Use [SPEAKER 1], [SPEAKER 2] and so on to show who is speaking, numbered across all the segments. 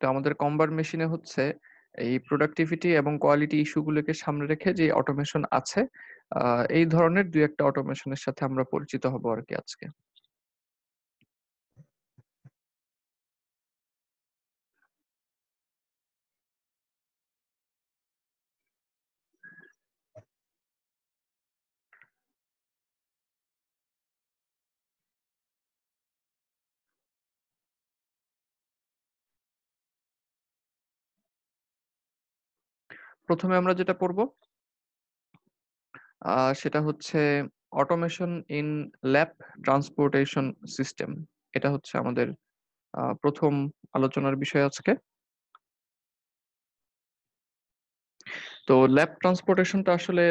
[SPEAKER 1] তো আমাদের কম্বার মেশিনে হচ্ছে এই প্রোডাক্টিভিটি এবং কোয়ালিটি ইস্যুগুলোকে সামনে রেখে যে অটোমেশন আছে এই ধরনের দুই
[SPEAKER 2] একটা অটোমেশনের সাথে আমরা পরিচিত হব আর কি আজকে প্রথমে আমরা যেটা পড়ব সেটা হচ্ছে
[SPEAKER 1] automation in lap transportation system এটা হচ্ছে আমাদের প্রথম আলোচনার বিষয় আজকে তো ল্যাব ট্রান্সপোর্টেশনটা আসলে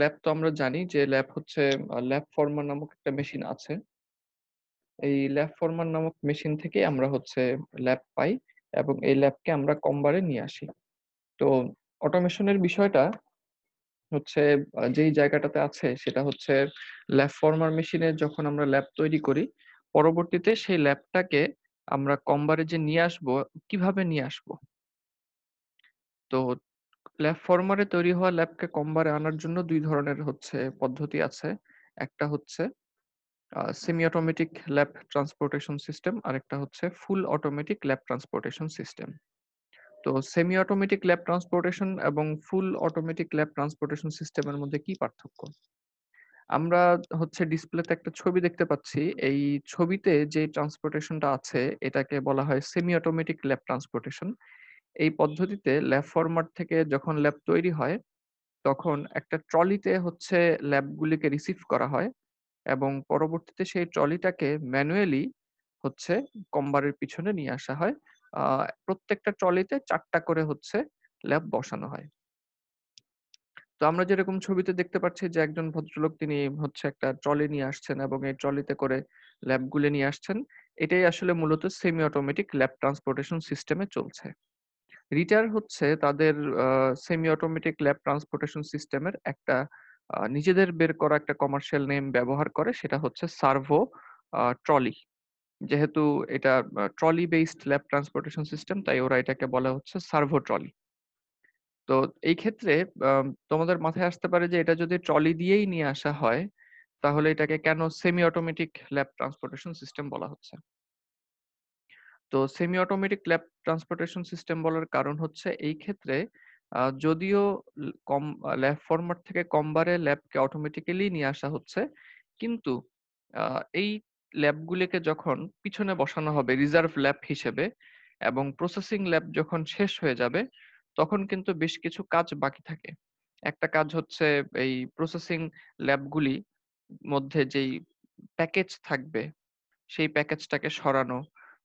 [SPEAKER 1] ল্যাব তো আমরা জানি যে ল্যাব হচ্ছে ল্যাব ফরমার নামক একটা মেশিন আছে এই ল্যাব ফরমার নামক মেশিন থেকে আমরা হচ্ছে ল্যাব পাই এবং এই ল্যাবকে আমরা কমবারে নিয়ে আসি তো অটোমেশনের বিষয়টা হচ্ছে যেই জায়গাটাতে আছে সেটা হচ্ছে ল্যাব ফর্মার মেশিনে যখন আমরা ল্যাব তৈরি করি পরবর্তীতে সেই ল্যাবটাকে আমরা কম্বারে যে নিয়ে আসব কিভাবে নিয়ে আসব তো ল্যাব ফর্মারে তৈরি হওয়া ল্যাবকে কম্বারে আনার জন্য দুই ধরনের হচ্ছে পদ্ধতি আছে একটা হচ্ছে semi automatic lap transportation system আর একটা হচ্ছে full automatic lap transportation system তো সেমি অটোমেটিক ল্যাব ট্রান্সপোর্টেশন এবং ফুল অটোমেটিক ল্যাব ট্রান্সপোর্টেশন সিস্টেমের মধ্যে কি পার্থক্য আমরা হচ্ছে ডিসপ্লেতে একটা ছবি দেখতে পাচ্ছি এই ছবিতে যে ট্রান্সপোর্টেশনটা আছে এটাকে বলা হয় সেমি অটোমেটিক ল্যাব ট্রান্সপোর্টেশন এই পদ্ধতিতে ল্যাব ফরমার থেকে যখন ল্যাব তৈরি হয় তখন একটা ট্রলিতে হচ্ছে ল্যাবগুলিকে রিসিভ করা হয় এবং পরবর্তীতে সেই ট্রলিটাকে ম্যানুয়ালি হচ্ছে কম্বারের পিছনে নিয়ে আসা হয় প্রত্যেকটা ট্রলিতে চারটা করে হচ্ছে ল্যাব বসানো হয় তো আমরা যেরকম ছবিতে দেখতে পাচ্ছি যে একজন ভদ্রলোক তিনি হচ্ছে একটা ট্রলি নিয়ে আসছেন এবং এই ট্রলিতে করে ল্যাব গুলে নিয়ে আসছেন এটাই আসলে মূলত সেমি অটোমেটিক ল্যাব ট্রান্সপোর্টেশন সিস্টেমে চলছে রিটার হচ্ছে তাদের সেমি অটোমেটিক ল্যাব ট্রান্সপোর্টেশন সিস্টেমের একটা নিজেদের বের করা একটা কমার্শিয়াল নেম ব্যবহার করে সেটা হচ্ছে সার্ভো ট্রলি যেহেতু এটা trolley based lap transportation system তাই ওরা এটাকে বলা হচ্ছে সার্ভো ট্রলি তো এই ক্ষেত্রে তোমাদের মাথায় আসতে পারে যে এটা যদি ট্রলি দিয়েই নিয়ে আসা হয় তাহলে এটাকে কেন semi automatic lap transportation system বলা হচ্ছে তো semi automatic lap transportation system বলার কারণ হচ্ছে এই ক্ষেত্রে যদিও কম ল্যাব ফরম্যাট থেকে কমবারে ল্যাবকে অটোমেটিক্যালি নিয়ে আসা হচ্ছে কিন্তু এই ল্যাবগুলিকে যখন পিছনে বসানো হবে রিজার্ভ ল্যাব হিসেবে এবং প্রসেসিং ল্যাব যখন শেষ হয়ে যাবে তখন কিন্তু বেশ কিছু কাজ বাকি থাকে একটা কাজ হচ্ছে এই প্রসেসিং ল্যাবগুলি মধ্যে যেই প্যাকেজ থাকবে সেই প্যাকেজটাকে সরানো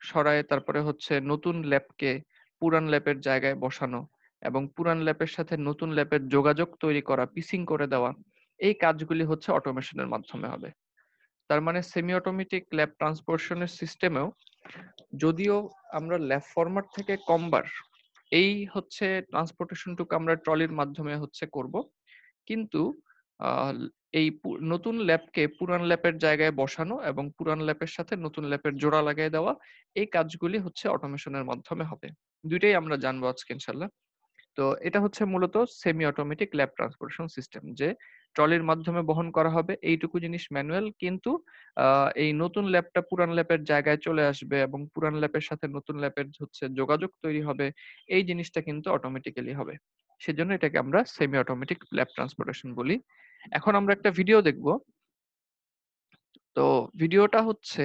[SPEAKER 1] সরায়ে তারপরে হচ্ছে নতুন ল্যাবকে পুরান ল্যাবের জায়গায় বসানো এবং পুরান ল্যাবের সাথে নতুন ল্যাবের যোগাযোগ তৈরি করা পিসিং করে দেওয়া এই কাজগুলি হচ্ছে অটোমেশনের মাধ্যমে হবে তার মানে সেমি অটোমেটিক ল্যাব ট্রান্সপোর্শনের সিস্টেমেও যদিও আমরা ল্যাব ফরমার থেকে কমবার এই হচ্ছে ট্রান্সপোর্টেশনটুকু আমরা ট্রলির মাধ্যমে হচ্ছে করব কিন্তু এই নতুন ল্যাবকে পুরান ল্যাপের জায়গায় বসানো এবং পুরান ল্যাপের সাথে নতুন ল্যাপের জোড়া লাগিয়ে দেওয়া এই কাজগুলি হচ্ছে অটোমেশনের মাধ্যমে হবে দুইটাই আমরা জানবো আজকে ইনশাল্লাহ তো এটা হচ্ছে মূলত semi automatic lap transportation system যে ট্রলির মাধ্যমে বহন করা হবে এইটুকু জিনিস ম্যানুয়াল কিন্তু এই নতুন ল্যাবটা পুরান ল্যাপের জায়গায় চলে আসবে এবং পুরান ল্যাপের সাথে নতুন ল্যাপের হচ্ছে যোগাযোগ তৈরি হবে এই জিনিসটা কিন্তু অটোমেটিক্যালি হবে সেজন্য এটাকে আমরা সেমি অটোমেটিক ল্যাব ট্রান্সপোর্টেশন বলি এখন আমরা একটা ভিডিও দেখব তো ভিডিওটা হচ্ছে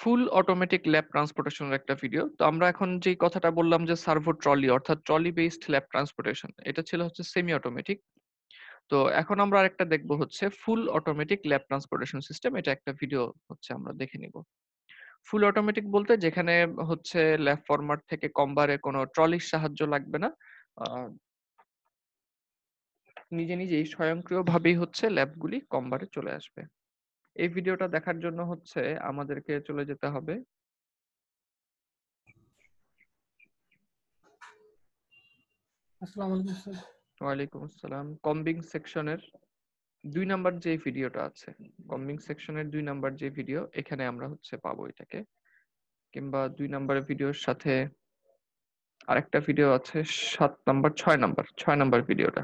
[SPEAKER 1] ফুল অটোমেটিক ল্যাব ট্রান্সপোর্টেশনের একটা ভিডিও তো আমরা এখন যে কথাটা বললাম যে সার্ভো ট্রলি অর্থাৎ ট্রলি বেসড ল্যাব ট্রান্সপোর্টেশন এটা ছিল হচ্ছে সেমি অটোমেটিক তো এখন আমরা আরেকটা দেখব হচ্ছে full automatic lap transportation system এটা একটা ভিডিও হচ্ছে আমরা দেখে নিব ফুল অটোমেটিক বলতে যেখানে হচ্ছে ল্যাব ফরম্যাট থেকে কমবারে কোনো ট্রলির সাহায্য লাগবে না নিজে নিজেই স্বয়ংক্রিয়ভাবেই হচ্ছে ল্যাবগুলি কমবারে চলে আসবে এই ভিডিওটা দেখার জন্য হচ্ছে আমাদেরকে চলে যেতে হবে আসসালামু আলাইকুম স্যার ওয়ালাইকুম আসসালাম কম্বিং সেকশনের দুই নাম্বার যে ভিডিওটা আছে কম্বিং সেকশনের দুই নাম্বার যে ভিডিও এখানে আমরা হচ্ছে পাবো এটাকে কিংবা দুই নাম্বারের ভিডিওর সাথে আরেকটা ভিডিও আছে সাত নাম্বার ছয় নাম্বার ছয় নাম্বার ভিডিওটা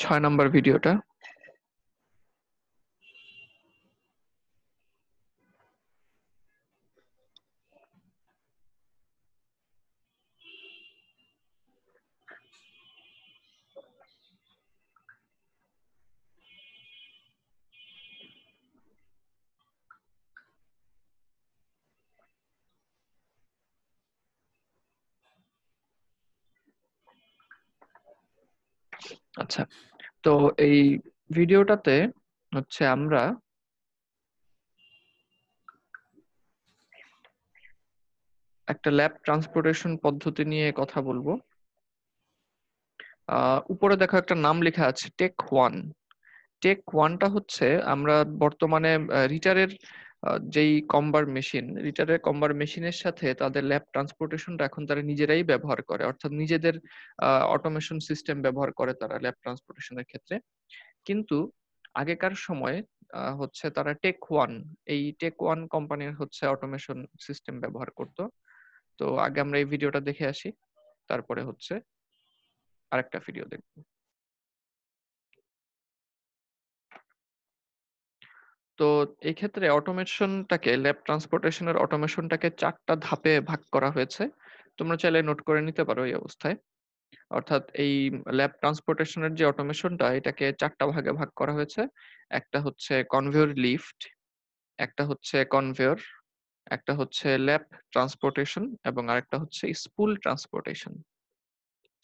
[SPEAKER 1] ছয় নাম্বার ভিডিওটা আচ্ছা তো এই ভিডিওটাতে হচ্ছে আমরা একটা ল্যাব ট্রান্সপোর্টেশন পদ্ধতি নিয়ে কথা বলবো উপরে দেখো একটা নাম লেখা আছে টেক ওয়ান টেক ওয়ানটা হচ্ছে আমরা বর্তমানে রিটারের যেই কম্বার মেশিন রিটারের কম্বার মেশিনের সাথে তাদের ল্যাব ট্রান্সপোর্টেশনটা এখন তারা নিজেরাই ব্যবহার করে অর্থাৎ নিজেদের অটোমেশন সিস্টেম ব্যবহার করে তারা ল্যাব ট্রান্সপোর্টেশনের ক্ষেত্রে কিন্তু আগেকার সময়ে হচ্ছে তারা টেক ওয়ান এই টেক ওয়ান কোম্পানির হচ্ছে অটোমেশন সিস্টেম ব্যবহার করত তো আগে আমরা এই ভিডিওটা
[SPEAKER 2] দেখে আসি তারপরে হচ্ছে আরেকটা ভিডিও দেখবো তো এই ক্ষেত্রে
[SPEAKER 1] অটোমেশনটাকে ল্যাব ট্রান্সপোর্টেশনের অটোমেশনটাকে চারটা ধাপে ভাগ করা হয়েছে। তোমরা চাইলে নোট করে নিতে পারো এই অবস্থায়। অর্থাৎ এই ল্যাব ট্রান্সপোর্টেশনের যে অটোমেশনটা এটাকে চারটা ভাগে ভাগ করা হয়েছে। একটা হচ্ছে কনভেয়র লিফট, একটা হচ্ছে কনভেয়র, একটা হচ্ছে ল্যাব ট্রান্সপোর্টেশন এবং আরেকটা হচ্ছে স্পুল ট্রান্সপোর্টেশন।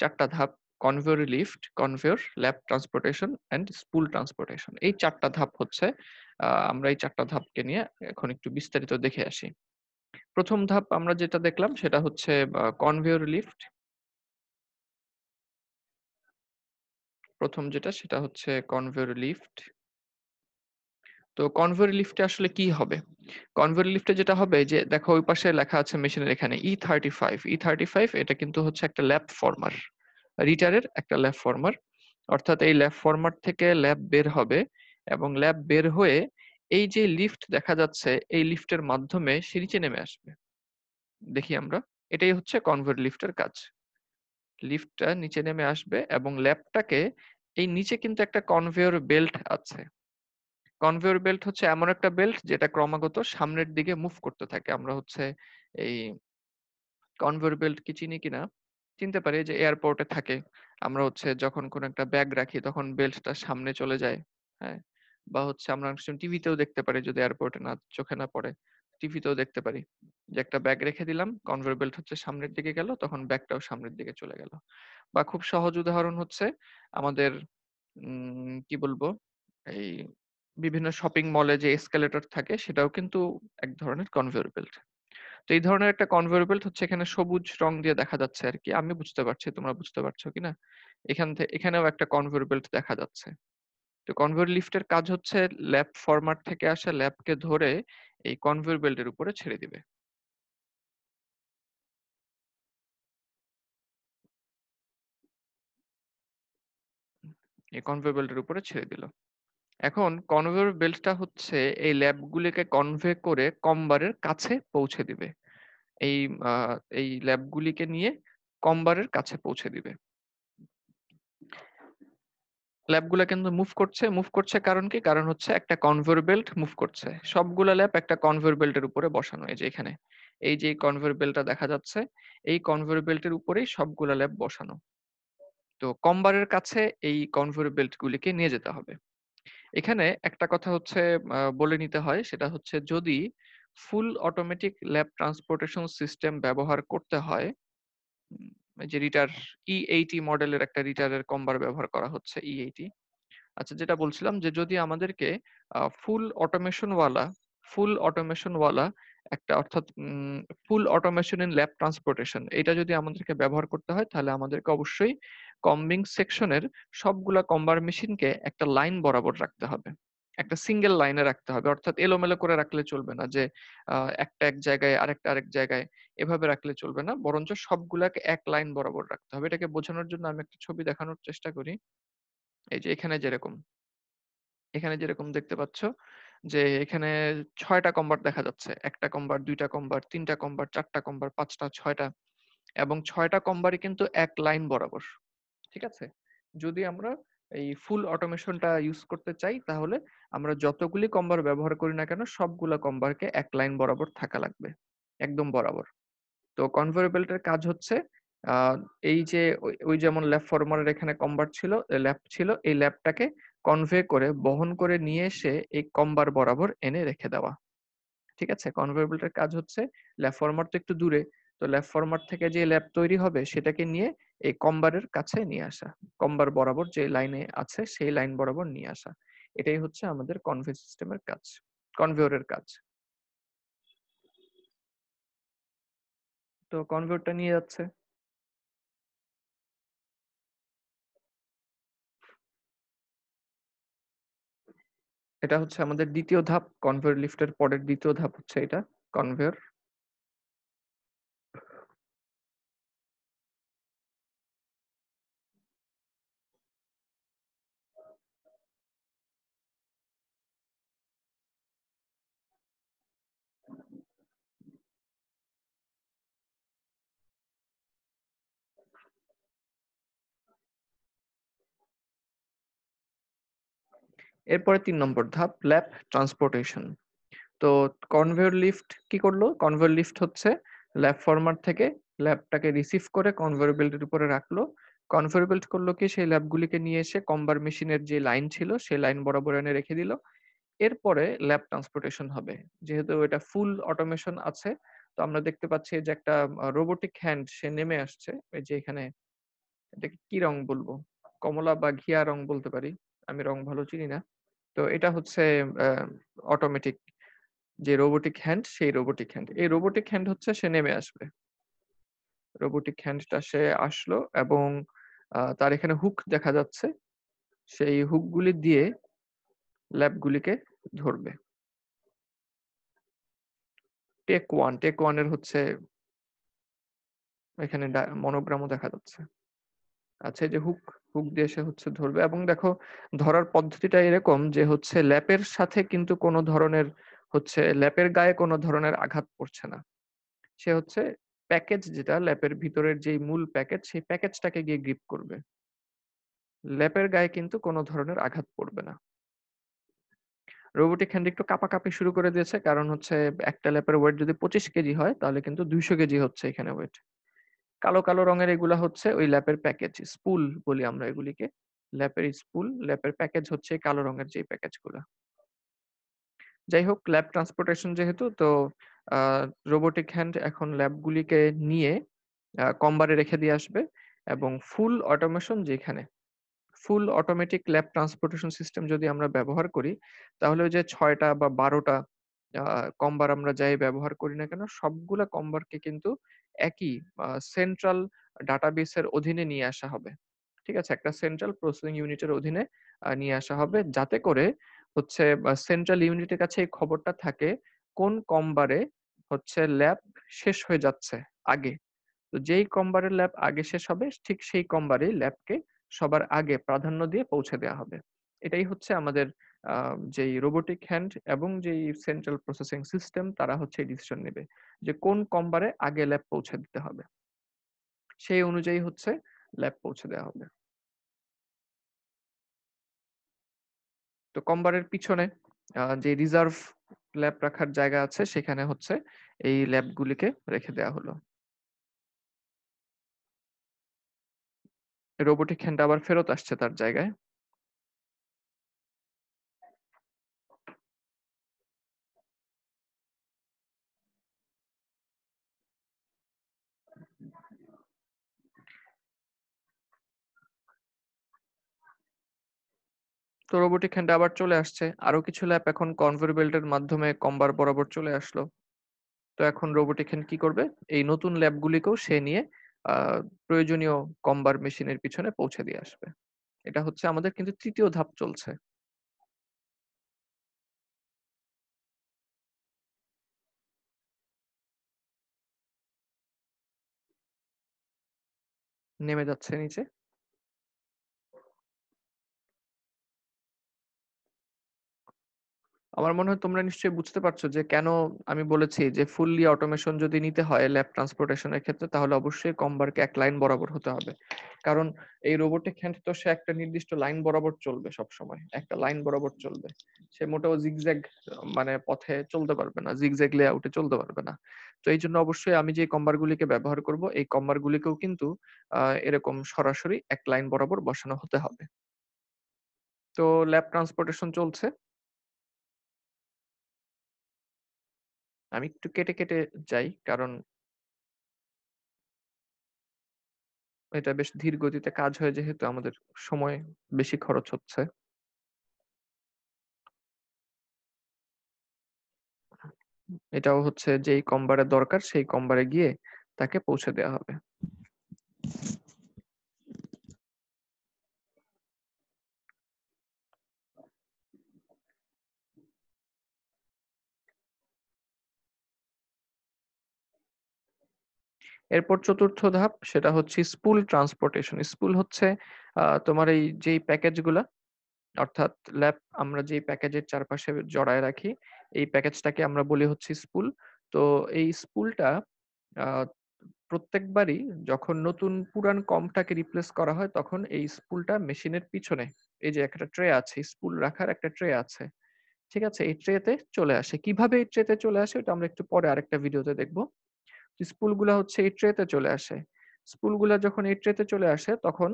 [SPEAKER 1] চারটা ধাপ conveyor lift, conveyor, lap transportation and spool transportation. এই চারটা ধাপ হচ্ছে আমরা এই চারটা ধাপকে নিয়ে
[SPEAKER 2] এখন একটু বিস্তারিত দেখে আসি প্রথম ধাপ আমরা যেটা দেখলাম সেটা হচ্ছে কনভেয়র লিফট প্রথম যেটা সেটা হচ্ছে কনভেয়র লিফট তো কনভেয়র লিফটে আসলে কি হবে
[SPEAKER 1] কনভেয়র লিফটে যেটা হবে যে দেখো ওই পাশে লেখা আছে মেশিনের এখানে E thirty five E thirty five এটা কিন্তু হচ্ছে একটা ল্যাব ফর্মার রিটারের একটা ল্যাব ফর্মার অর্থাৎ এই ল্যাব ফর্মার থেকে ল্যাব বের হবে এবং ল্যাব বের হয়ে এই যে লিফট দেখা যাচ্ছে এই লিফটের মাধ্যমে নিচে নেমে আসবে দেখি আমরা এটাই হচ্ছে কনভার্ট লিফটের কাজ লিফটটা নিচে নেমে আসবে এবং ল্যাবটাকে এই নিচে কিন্তু একটা কনভেয়র বেল্ট আছে কনভেয়র বেল্ট হচ্ছে এমন একটা বেল্ট যেটা ক্রমাগত সামনের দিকে মুভ করতে থাকে আমরা হচ্ছে এই কনভেয়র বেল্ট কি চিনি কিনা চিনতে পারি যে এয়ারপোর্টে থাকে আমরা হচ্ছে যখন কোনো একটা ব্যাগ রাখি তখন বেল্টটা সামনে চলে যায় হ্যাঁ বা হচ্ছে আমরা অনেক সময় টিভিতেও দেখতে পারি যদি এয়ারপোর্টে না চোখে না পড়ে টিভিতেও দেখতে পারি যে একটা ব্যাগ রেখে দিলাম কনভার বেল্ট হচ্ছে সামনের দিকে গেল তখন ব্যাগটাও সামনের দিকে চলে গেল বা খুব সহজ উদাহরণ হচ্ছে আমাদের কি বলবো এই বিভিন্ন শপিং মলে যে এসকালেটর থাকে সেটাও কিন্তু এক ধরনের কনভেয়ার বেল্ট তো এই ধরনের একটা কনভেয়ার বেল্ট হচ্ছে এখানে সবুজ রং দিয়ে দেখা যাচ্ছে আর কি আমি বুঝতে পারছি তোমরা বুঝতে পারছো কিনা এখান থেকে এখানেও একটা কনভেয়ার বেল্ট দেখা যাচ্ছে তো কনভেয়র লিফটের কাজ হচ্ছে ল্যাপ ফরম্যাট থেকে আসা ল্যাপকে ধরে
[SPEAKER 2] এই কনভেয়র বেল্টের উপরে ছেড়ে দিবে এই কনভেয়ার বেল্টের উপরে ছেড়ে দিল এখন কনভেয়র বেল্টটা হচ্ছে এই ল্যাবগুলিকে কনভে
[SPEAKER 1] করে কম্বারের কাছে পৌঁছে দিবে এই এই ল্যাবগুলিকে নিয়ে কম্বারের কাছে পৌঁছে দিবে ল্যাবগুলো কিন্তু মুভ করছে মুভ করছে কারণ কি কারণ হচ্ছে একটা কনভার বেল্ট মুভ করছে সবগুলা ল্যাব একটা কনভার বেল্টের উপরে বসানো হয়েছে যে এখানে এই যে কনভার বেল্টটা দেখা যাচ্ছে এই কনভার বেল্টের উপরেই সবগুলা ল্যাব বসানো তো কম্বারের কাছে এই কনভেয়ার বেল্টগুলিকে নিয়ে যেতে হবে এখানে একটা কথা হচ্ছে বলে নিতে হয় সেটা হচ্ছে যদি full automatic lap transportation system ব্যবহার করতে হয় যে রিটার ই e এইটি মডেলের একটা রিটারের কম্বার ব্যবহার করা হচ্ছে ইএইটি e আচ্ছা যেটা বলছিলাম যে যদি আমাদেরকে ফুল অটোমেশনওয়ালা ফুল অটোমেশনওয়ালা একটা অর্থাৎ full automation in lap transportation এটা যদি আমাদেরকে ব্যবহার করতে হয় তাহলে আমাদেরকে অবশ্যই কম্বিং সেকশনের সবগুলা কম্বার মেশিনকে একটা লাইন বরাবর রাখতে হবে একটা সিঙ্গেল লাইনে রাখতে হবে অর্থাৎ এলোমেলো করে রাখলে চলবে না যে একটা এক জায়গায় আরেকটা আরেক জায়গায় এভাবে রাখলে চলবে না বরঞ্চ সবগুলাকে এক লাইন বরাবর রাখতে হবে এটাকে বোঝানোর জন্য আমি একটা ছবি দেখানোর চেষ্টা করি এই যে এখানে যেরকম এখানে যেরকম দেখতে পাচ্ছ যে এখানে ছয়টা কম্বার দেখা যাচ্ছে একটা কম্বার দুইটা কম্বার তিনটা কম্বার চারটা কম্বার পাঁচটা ছয়টা এবং ছয়টা কম্বারই কিন্তু এক লাইন বরাবর ঠিক আছে যদি আমরা এই ফুল অটোমেশনটা ইউজ করতে চাই তাহলে আমরা যতগুলি কম্বার ব্যবহার করি না কেন সবগুলা কম্বারকে এক লাইন বরাবর থাকা লাগবে একদম বরাবর তো কনভেয়ার কাজ হচ্ছে এই যে ওই যেমন ল্যাব ফর্মারের এখানে কম্বার ছিল ল্যাব ছিল এই ল্যাবটাকে কনভে করে বহন করে নিয়ে এসে এই কম্বার বরাবর এনে রেখে দেওয়া ঠিক আছে কনভেয়ার কাজ হচ্ছে ল্যাব ফর্মার তো একটু দূরে তো ল্যাব ফরমার থেকে যে ল্যাব তৈরি হবে সেটাকে নিয়ে এই কম্বারের কাছে নিয়ে আসা কম্বার বরাবর যে লাইনে আছে সেই লাইন বরাবর নিয়ে আসা এটাই হচ্ছে আমাদের কনভে সিস্টেমের কাজ কনভেয়রের কাজ
[SPEAKER 2] তো কনভেয়রটা নিয়ে যাচ্ছে এটা হচ্ছে আমাদের দ্বিতীয় ধাপ কনভেয়র লিফটের পরের দ্বিতীয় ধাপ হচ্ছে এটা কনভেয়র এরপরে তিন নম্বর ধাপ ল্যাপ ট্রান্সপোর্টেশন তো
[SPEAKER 1] কনভেয়ার লিফট কি করলো কনভেয়ার লিফট হচ্ছে ল্যাব ফরমার থেকে ল্যাবটাকে রিসিভ করে কনভেয়ার বেল্টের উপরে রাখলো কনভেয়ার বেল্ট করলো কি সেই ল্যাবগুলিকে নিয়ে এসে কম্বার মেশিনের যে লাইন ছিল সেই লাইন বরাবর এনে রেখে দিল এরপরে ল্যাব ট্রান্সপোর্টেশন হবে যেহেতু এটা ফুল অটোমেশন আছে তো আমরা দেখতে পাচ্ছি যে একটা রোবোটিক হ্যান্ড সে নেমে আসছে এই যে এখানে এটাকে কি রং বলবো কমলা বা ঘিয়া রং বলতে পারি আমি রং ভালো চিনি না তো এটা হচ্ছে অটোমেটিক যে রোবোটিক হ্যান্ড সেই রোবোটিক হ্যান্ড এই রোবোটিক হ্যান্ড হচ্ছে সে নেমে আসবে রোবোটিক হ্যান্ডটা সে আসলো এবং তার এখানে হুক দেখা যাচ্ছে সেই হুকগুলি দিয়ে ল্যাবগুলিকে ধরবে টেক ওয়ান টেক ওয়ানের হচ্ছে এখানে মনোগ্রামও দেখা যাচ্ছে আছে আচ্ছা, যে হুক হুক দিয়ে সে হচ্ছে ধরবে এবং দেখো ধরার পদ্ধতিটা এরকম যে হচ্ছে ল্যাপের সাথে কিন্তু কোনো ধরনের হচ্ছে ল্যাপের গায়ে কোনো ধরনের আঘাত পড়ছে না সে হচ্ছে প্যাকেজ যেটা ল্যাপের ভিতরের যে মূল প্যাকেজ সেই প্যাকেজটাকে গিয়ে গ্রিপ করবে ল্যাপের গায়ে কিন্তু কোনো ধরনের আঘাত পড়বে না রোবোটিক হ্যান্ড একটু কাপাকাপি শুরু করে দিয়েছে কারণ হচ্ছে একটা ল্যাপের ওয়েট যদি পঁচিশ কেজি হয় তাহলে কিন্তু দুইশো কেজি হচ্ছে এখানে ওয়েট কালো কালো রঙের এগুলা হচ্ছে ওই ল্যাপের প্যাকেজ স্পুল বলি আমরা এগুলিকে ল্যাপের স্পুল ল্যাপের প্যাকেজ হচ্ছে কালো রঙের যে গুলা যাই হোক ল্যাব ট্রান্সপোর্টেশন যেহেতু তো রোবোটিক হ্যান্ড এখন ল্যাবগুলিকে নিয়ে কম্বারে রেখে দিয়ে আসবে এবং ফুল অটোমেশন যেখানে full automatic lap transportation system যদি আমরা ব্যবহার করি তাহলে যে ছয়টা বা বারোটা কম্বার আমরা যাই ব্যবহার করি না কেন সবগুলা কম্বারকে কিন্তু একই সেন্ট্রাল ডাটাবেসের অধীনে নিয়ে আসা হবে ঠিক আছে একটা সেন্ট্রাল প্রসেসিং ইউনিটের অধীনে নিয়ে আসা হবে যাতে করে হচ্ছে সেন্ট্রাল ইউনিটের কাছে এই খবরটা থাকে কোন কম্বারে হচ্ছে ল্যাব শেষ হয়ে যাচ্ছে আগে তো যেই কম্বারের ল্যাব আগে শেষ হবে ঠিক সেই কম্বারে ল্যাবকে সবার আগে প্রাধান্য দিয়ে পৌঁছে দেওয়া হবে এটাই হচ্ছে আমাদের যেই রোবোটিক হ্যান্ড এবং যেই সেন্ট্রাল প্রসেসিং সিস্টেম তারা হচ্ছে ডিসিশন নেবে যে কোন কম্বারে আগে ল্যাব পৌঁছে দিতে হবে
[SPEAKER 2] সেই অনুযায়ী হচ্ছে ল্যাব পৌঁছে দেওয়া হবে তো কম্বারের পিছনে যে রিজার্ভ ল্যাব রাখার জায়গা আছে সেখানে হচ্ছে এই ল্যাবগুলিকে রেখে দেওয়া হলো রোবোটিক হ্যান্ড আবার ফেরত আসছে তার জায়গায়
[SPEAKER 1] তো রোবটিক হ্যান্ড আবার চলে আসছে আরো কিছু ল্যাপ এখন কনভার বেল্টের মাধ্যমে কম্বার বরাবর চলে আসলো তো এখন রোবটিক হ্যান্ড কি করবে এই নতুন ল্যাবগুলিকেও সে নিয়ে
[SPEAKER 2] প্রয়োজনীয় কম্বার মেশিনের পিছনে পৌঁছে দিয়ে আসবে এটা হচ্ছে আমাদের কিন্তু তৃতীয় ধাপ চলছে নেমে যাচ্ছে নিচে আমার মনে হয় তোমরা নিশ্চয়ই বুঝতে পারছো যে কেন
[SPEAKER 1] আমি বলেছি যে ফুললি অটোমেশন যদি নিতে হয় ল্যাব ট্রান্সপোর্টেশনের ক্ষেত্রে তাহলে অবশ্যই কম্বারকে এক লাইন বরাবর হতে হবে কারণ এই রোবটিক হ্যান্ড তো সে একটা নির্দিষ্ট লাইন বরাবর চলবে সব সময় একটা লাইন বরাবর চলবে সে মোটেও জিগজ্যাগ মানে পথে চলতে পারবে না জিগজ্যাগ লেআউটে চলতে পারবে না তো এই জন্য অবশ্যই আমি যে কম্বারগুলিকে ব্যবহার করব এই কম্বারগুলিকেও
[SPEAKER 2] কিন্তু এরকম সরাসরি এক লাইন বরাবর বসানো হতে হবে তো ল্যাব ট্রান্সপোর্টেশন চলছে আমি একটু কেটে, কেটে যাই কারণ এটা বেশ ধীর গতিতে কাজ হয় যেহেতু আমাদের সময় বেশি খরচ হচ্ছে। এটাও হচ্ছে যেই কম্বারের দরকার সেই কম্বারে গিয়ে তাকে পৌঁছে দেওয়া হবে। এরপর চতুর্থ ধাপ
[SPEAKER 1] সেটা হচ্ছে স্পুল ট্রান্সপোর্টেশন স্পুল হচ্ছে তোমার এই যেই গুলা অর্থাৎ ল্যাব আমরা যে প্যাকেজের চারপাশে জড়ায় রাখি এই প্যাকেজটাকে আমরা বলি হচ্ছে স্পুল তো এই স্পুলটা প্রত্যেকবারই যখন নতুন পুরান কমটাকে রিপ্লেস করা হয় তখন এই স্পুলটা মেশিনের পিছনে এই যে একটা ট্রে আছে স্পুল রাখার একটা ট্রে আছে ঠিক আছে এই ট্রেতে চলে আসে কিভাবে এই ট্রেতে চলে আসে ওটা আমরা একটু পরে আরেকটা ভিডিওতে দেখবো স্পুলগুলো হচ্ছে এই ট্রেতে চলে আসে স্পুলগুলো যখন এই ট্রেতে চলে আসে তখন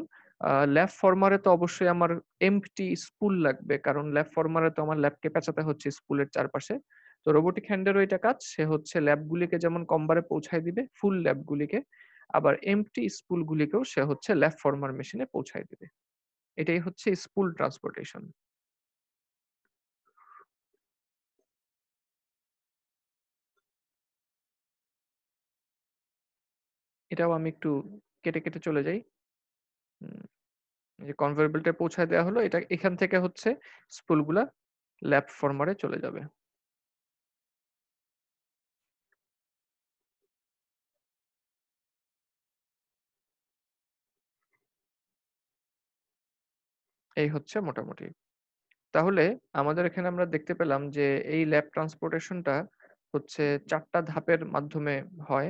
[SPEAKER 1] ল্যাব ফর্মারে তো অবশ্যই আমার এমটি স্পুল লাগবে কারণ ল্যাব ফর্মারে তো আমার ল্যাবকে পেঁচাতে হচ্ছে স্পুলের চারপাশে তো রোবোটিক হ্যান্ডেরও এটা কাজ সে হচ্ছে ল্যাবগুলিকে যেমন কম্বারে পৌঁছায় দিবে ফুল ল্যাবগুলিকে আবার এমটি
[SPEAKER 2] স্পুলগুলিকেও সে হচ্ছে ল্যাব ফর্মার মেশিনে পৌঁছায় দিবে এটাই হচ্ছে স্পুল ট্রান্সপোর্টেশন এটাও আমি একটু কেটে কেটে চলে যাই যে কনভার্বেলটা পৌঁছায় দেওয়া হলো এটা এখান থেকে হচ্ছে স্পুলগুলা ল্যাপ ফর্মারে চলে যাবে এই হচ্ছে মোটামুটি
[SPEAKER 1] তাহলে আমাদের এখানে আমরা দেখতে পেলাম যে এই ল্যাব ট্রান্সপোর্টেশনটা হচ্ছে চারটা ধাপের মাধ্যমে হয়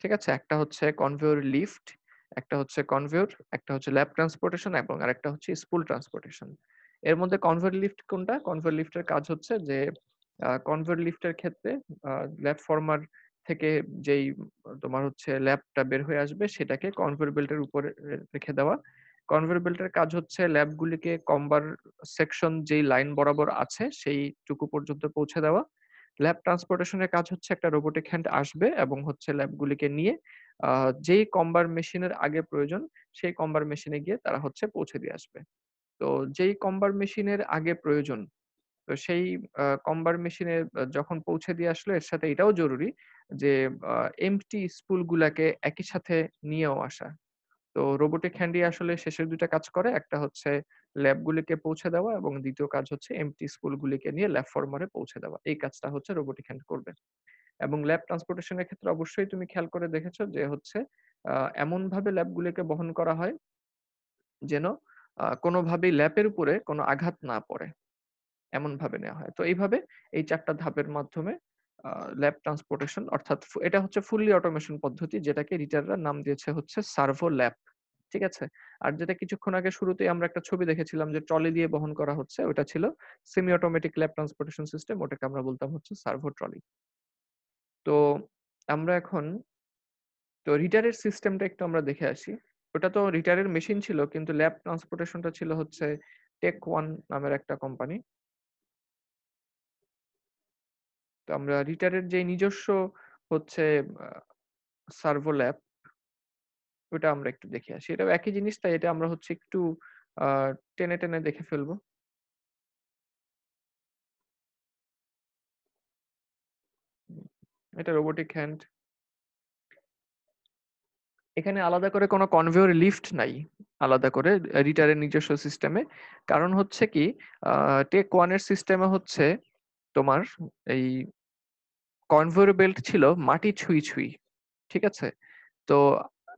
[SPEAKER 1] ঠিক আছে একটা হচ্ছে কনভেয়র লিফট একটা হচ্ছে কনভেয়র একটা হচ্ছে ল্যাব ট্রান্সপোর্টেশন এবং আরেকটা হচ্ছে স্কুল ট্রান্সপোর্টেশন এর মধ্যে কনভেয়র লিফট কোনটা কনভেয়র লিফটের কাজ হচ্ছে যে কনভেয়র লিফটের ক্ষেত্রে ল্যাব ফর্মার থেকে যেই তোমার হচ্ছে ল্যাবটা বের হয়ে আসবে সেটাকে কনভেয়র বেল্টের উপরে রেখে দেওয়া কনভেয়র বেল্টের কাজ হচ্ছে ল্যাবগুলিকে কম্বার সেকশন যেই লাইন বরাবর আছে সেইটুকু পর্যন্ত পৌঁছে দেওয়া ল্যাব ট্রান্সপোর্টেশনের কাজ হচ্ছে একটা রোবোটিক হ্যান্ড আসবে এবং হচ্ছে ল্যাবগুলিকে নিয়ে যেই কম্বার মেশিনের আগে প্রয়োজন সেই কম্বার মেশিনে গিয়ে তারা হচ্ছে পৌঁছে দিয়ে আসবে তো যেই কম্বার মেশিনের আগে প্রয়োজন তো সেই কম্বার মেশিনে যখন পৌঁছে দিয়ে আসলো এর সাথে এটাও জরুরি যে এমটি স্পুলগুলাকে একই সাথে নিয়েও আসা তো রোবোটিক হ্যান্ডি আসলে শেষের দুইটা কাজ করে একটা হচ্ছে ল্যাবগুলিকে পৌঁছে দেওয়া এবং দ্বিতীয় কাজ হচ্ছে এমটি স্কুলগুলিকে নিয়ে ল্যাব ফর্মারে পৌঁছে দেওয়া এই কাজটা হচ্ছে রোবোটিক হ্যান্ড করবে এবং ল্যাব ট্রান্সপোর্টেশনের ক্ষেত্রে অবশ্যই তুমি খেয়াল করে দেখেছো যে হচ্ছে এমন ভাবে ল্যাবগুলিকে বহন করা হয় যেন কোনোভাবেই ল্যাপের উপরে কোনো আঘাত না পড়ে এমন ভাবে নেওয়া হয় তো এইভাবে এই চারটা ধাপের মাধ্যমে ল্যাব ট্রান্সপোর্টেশন অর্থাৎ এটা হচ্ছে ফুললি অটোমেশন পদ্ধতি যেটাকে রিটাররা নাম দিয়েছে হচ্ছে সার্ভো ল্যাব ঠিক আছে আর যেটা কিছুক্ষণ আগে শুরুতে আমরা একটা ছবি দেখেছিলাম যে ট্রলি দিয়ে বহন করা হচ্ছে ওটা ছিল semi automatic lap transportation system ওটাকে আমরা বলতাম হচ্ছে সার্ভো ট্রলি তো আমরা এখন তো রিটারের সিস্টেমটা একটু আমরা দেখে আসি ওটা তো রিটারের মেশিন ছিল কিন্তু ল্যাব ট্রান্সপোর্টেশনটা ছিল হচ্ছে টেক
[SPEAKER 2] ওয়ান নামের একটা কোম্পানি তো আমরা রিটারের যে নিজস্ব হচ্ছে সার্ভো ল্যাব ওটা আমরা একটু দেখে আসি এটা একই জিনিস তাই এটা আমরা হচ্ছে একটু টেনে টেনে দেখে ফেলবো এটা রোবোটিক হ্যান্ড এখানে
[SPEAKER 1] আলাদা করে কোনো কনভেয়র লিফট নাই আলাদা করে রিটারের নিজস্ব সিস্টেমে কারণ হচ্ছে কি টেক ওয়ানের সিস্টেমে হচ্ছে তোমার এই কনভেয়র বেল্ট ছিল মাটি ছুঁই ছুঁই ঠিক আছে তো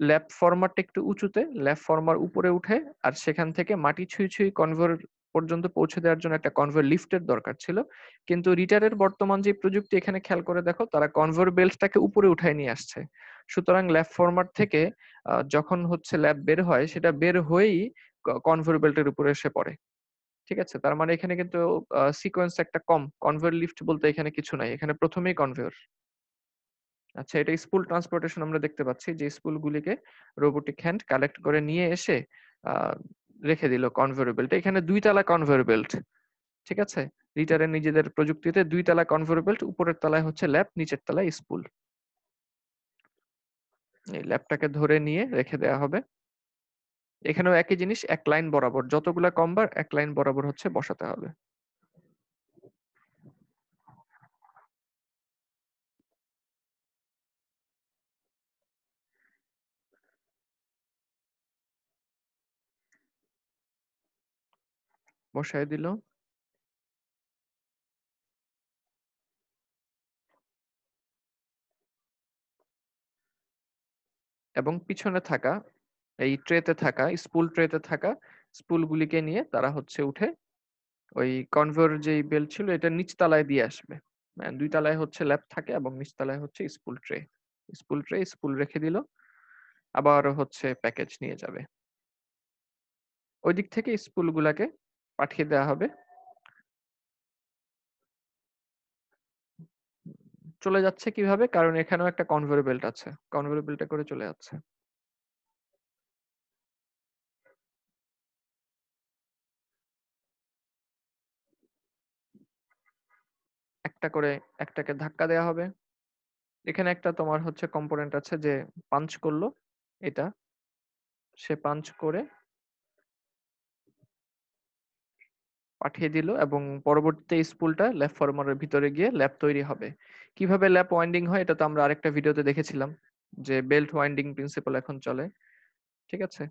[SPEAKER 1] ল্যাপ ফর্মারটা একটু উঁচুতে ল্যাপ ফর্মার উপরে উঠে আর সেখান থেকে মাটি ছুঁই ছুঁই কনভার পর্যন্ত পৌঁছে দেওয়ার জন্য একটা কনভার লিফটের দরকার ছিল কিন্তু রিটারের বর্তমান যে প্রযুক্তি এখানে খেয়াল করে দেখো তারা কনভার বেল্টটাকে উপরে উঠায় নিয়ে আসছে সুতরাং ল্যাব ফর্মার থেকে যখন হচ্ছে ল্যাব বের হয় সেটা বের হয়েই কনভার বেল্টের উপরে এসে পড়ে ঠিক আছে তার মানে এখানে কিন্তু সিকোয়েন্স একটা কম কনভেয়ার লিফট বলতে এখানে কিছু নাই এখানে প্রথমেই কনভেয়ার আচ্ছা এটা স্পুল ট্রান্সপোর্টেশন আমরা দেখতে পাচ্ছি যে স্পুলগুলিকে রোবোটিক হ্যান্ড কালেক্ট করে নিয়ে এসে রেখে দিল কনভেয়ার বেল্ট এখানে দুই তালা বেল্ট ঠিক আছে রিটারের নিজেদের প্রযুক্তিতে দুই তালা কনভেয়ার বেল্ট উপরের তলায় হচ্ছে ল্যাব নিচের তলায় স্পুল এই ল্যাবটাকে ধরে নিয়ে রেখে দেয়া হবে এখানেও একই জিনিস এক লাইন বরাবর যতগুলা কম্বার এক লাইন বরাবর
[SPEAKER 2] হচ্ছে বসাতে হবে বসাই দিল এবং পিছনে
[SPEAKER 1] থাকা এই ট্রেতে থাকা স্পুল ট্রেতে থাকা স্পুলগুলিকে নিয়ে তারা হচ্ছে উঠে ওই কনভার যে বেল ছিল এটা নিচ তালায় দিয়ে আসবে মানে দুই তালায় হচ্ছে ল্যাব থাকে এবং নিচ তালায় হচ্ছে spool tray spool tray spool রেখে দিল আবার
[SPEAKER 2] হচ্ছে প্যাকেজ নিয়ে যাবে ওই দিক থেকে গুলাকে পাঠিয়ে দেওয়া হবে চলে যাচ্ছে কিভাবে কারণ এখানেও একটা কনভেয়র বেল্ট আছে কনভেয়র করে চলে যাচ্ছে একটা করে একটাকে ধাক্কা
[SPEAKER 1] দেয়া হবে এখানে একটা তোমার হচ্ছে কম্পোনেন্ট আছে যে পাঞ্চ করলো এটা সে পাঞ্চ করে পাঠিয়ে দিল এবং পরবর্তীতে স্পুলটা ল্যাব ফর্মারের ভিতরে গিয়ে ল্যাব তৈরি হবে কিভাবে ল্যাব ওয়াইন্ডিং হয় এটা তো আমরা আরেকটা ভিডিওতে দেখেছিলাম যে বেল্ট ওয়াইন্ডিং প্রিন্সিপাল এখন চলে ঠিক আছে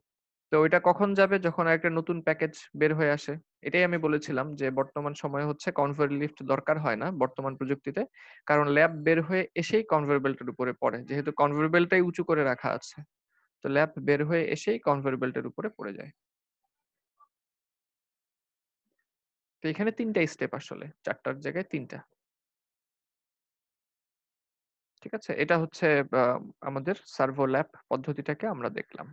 [SPEAKER 1] তো এটা কখন যাবে যখন একটা নতুন প্যাকেজ বের হয়ে আসে এটাই আমি বলেছিলাম যে বর্তমান সময় হচ্ছে কনভার লিফট দরকার হয় না বর্তমান প্রযুক্তিতে কারণ ল্যাব বের হয়ে এসেই বেল্টের উপরে পড়ে যেহেতু বেল্টটাই উঁচু করে রাখা আছে তো ল্যাব
[SPEAKER 2] বের হয়ে এসেই বেল্টের উপরে পড়ে যায় তো এখানে তিনটা স্টেপ আসলে চারটার জায়গায় তিনটা
[SPEAKER 1] ঠিক আছে এটা হচ্ছে আমাদের সার্ভো ল্যাব পদ্ধতিটাকে আমরা দেখলাম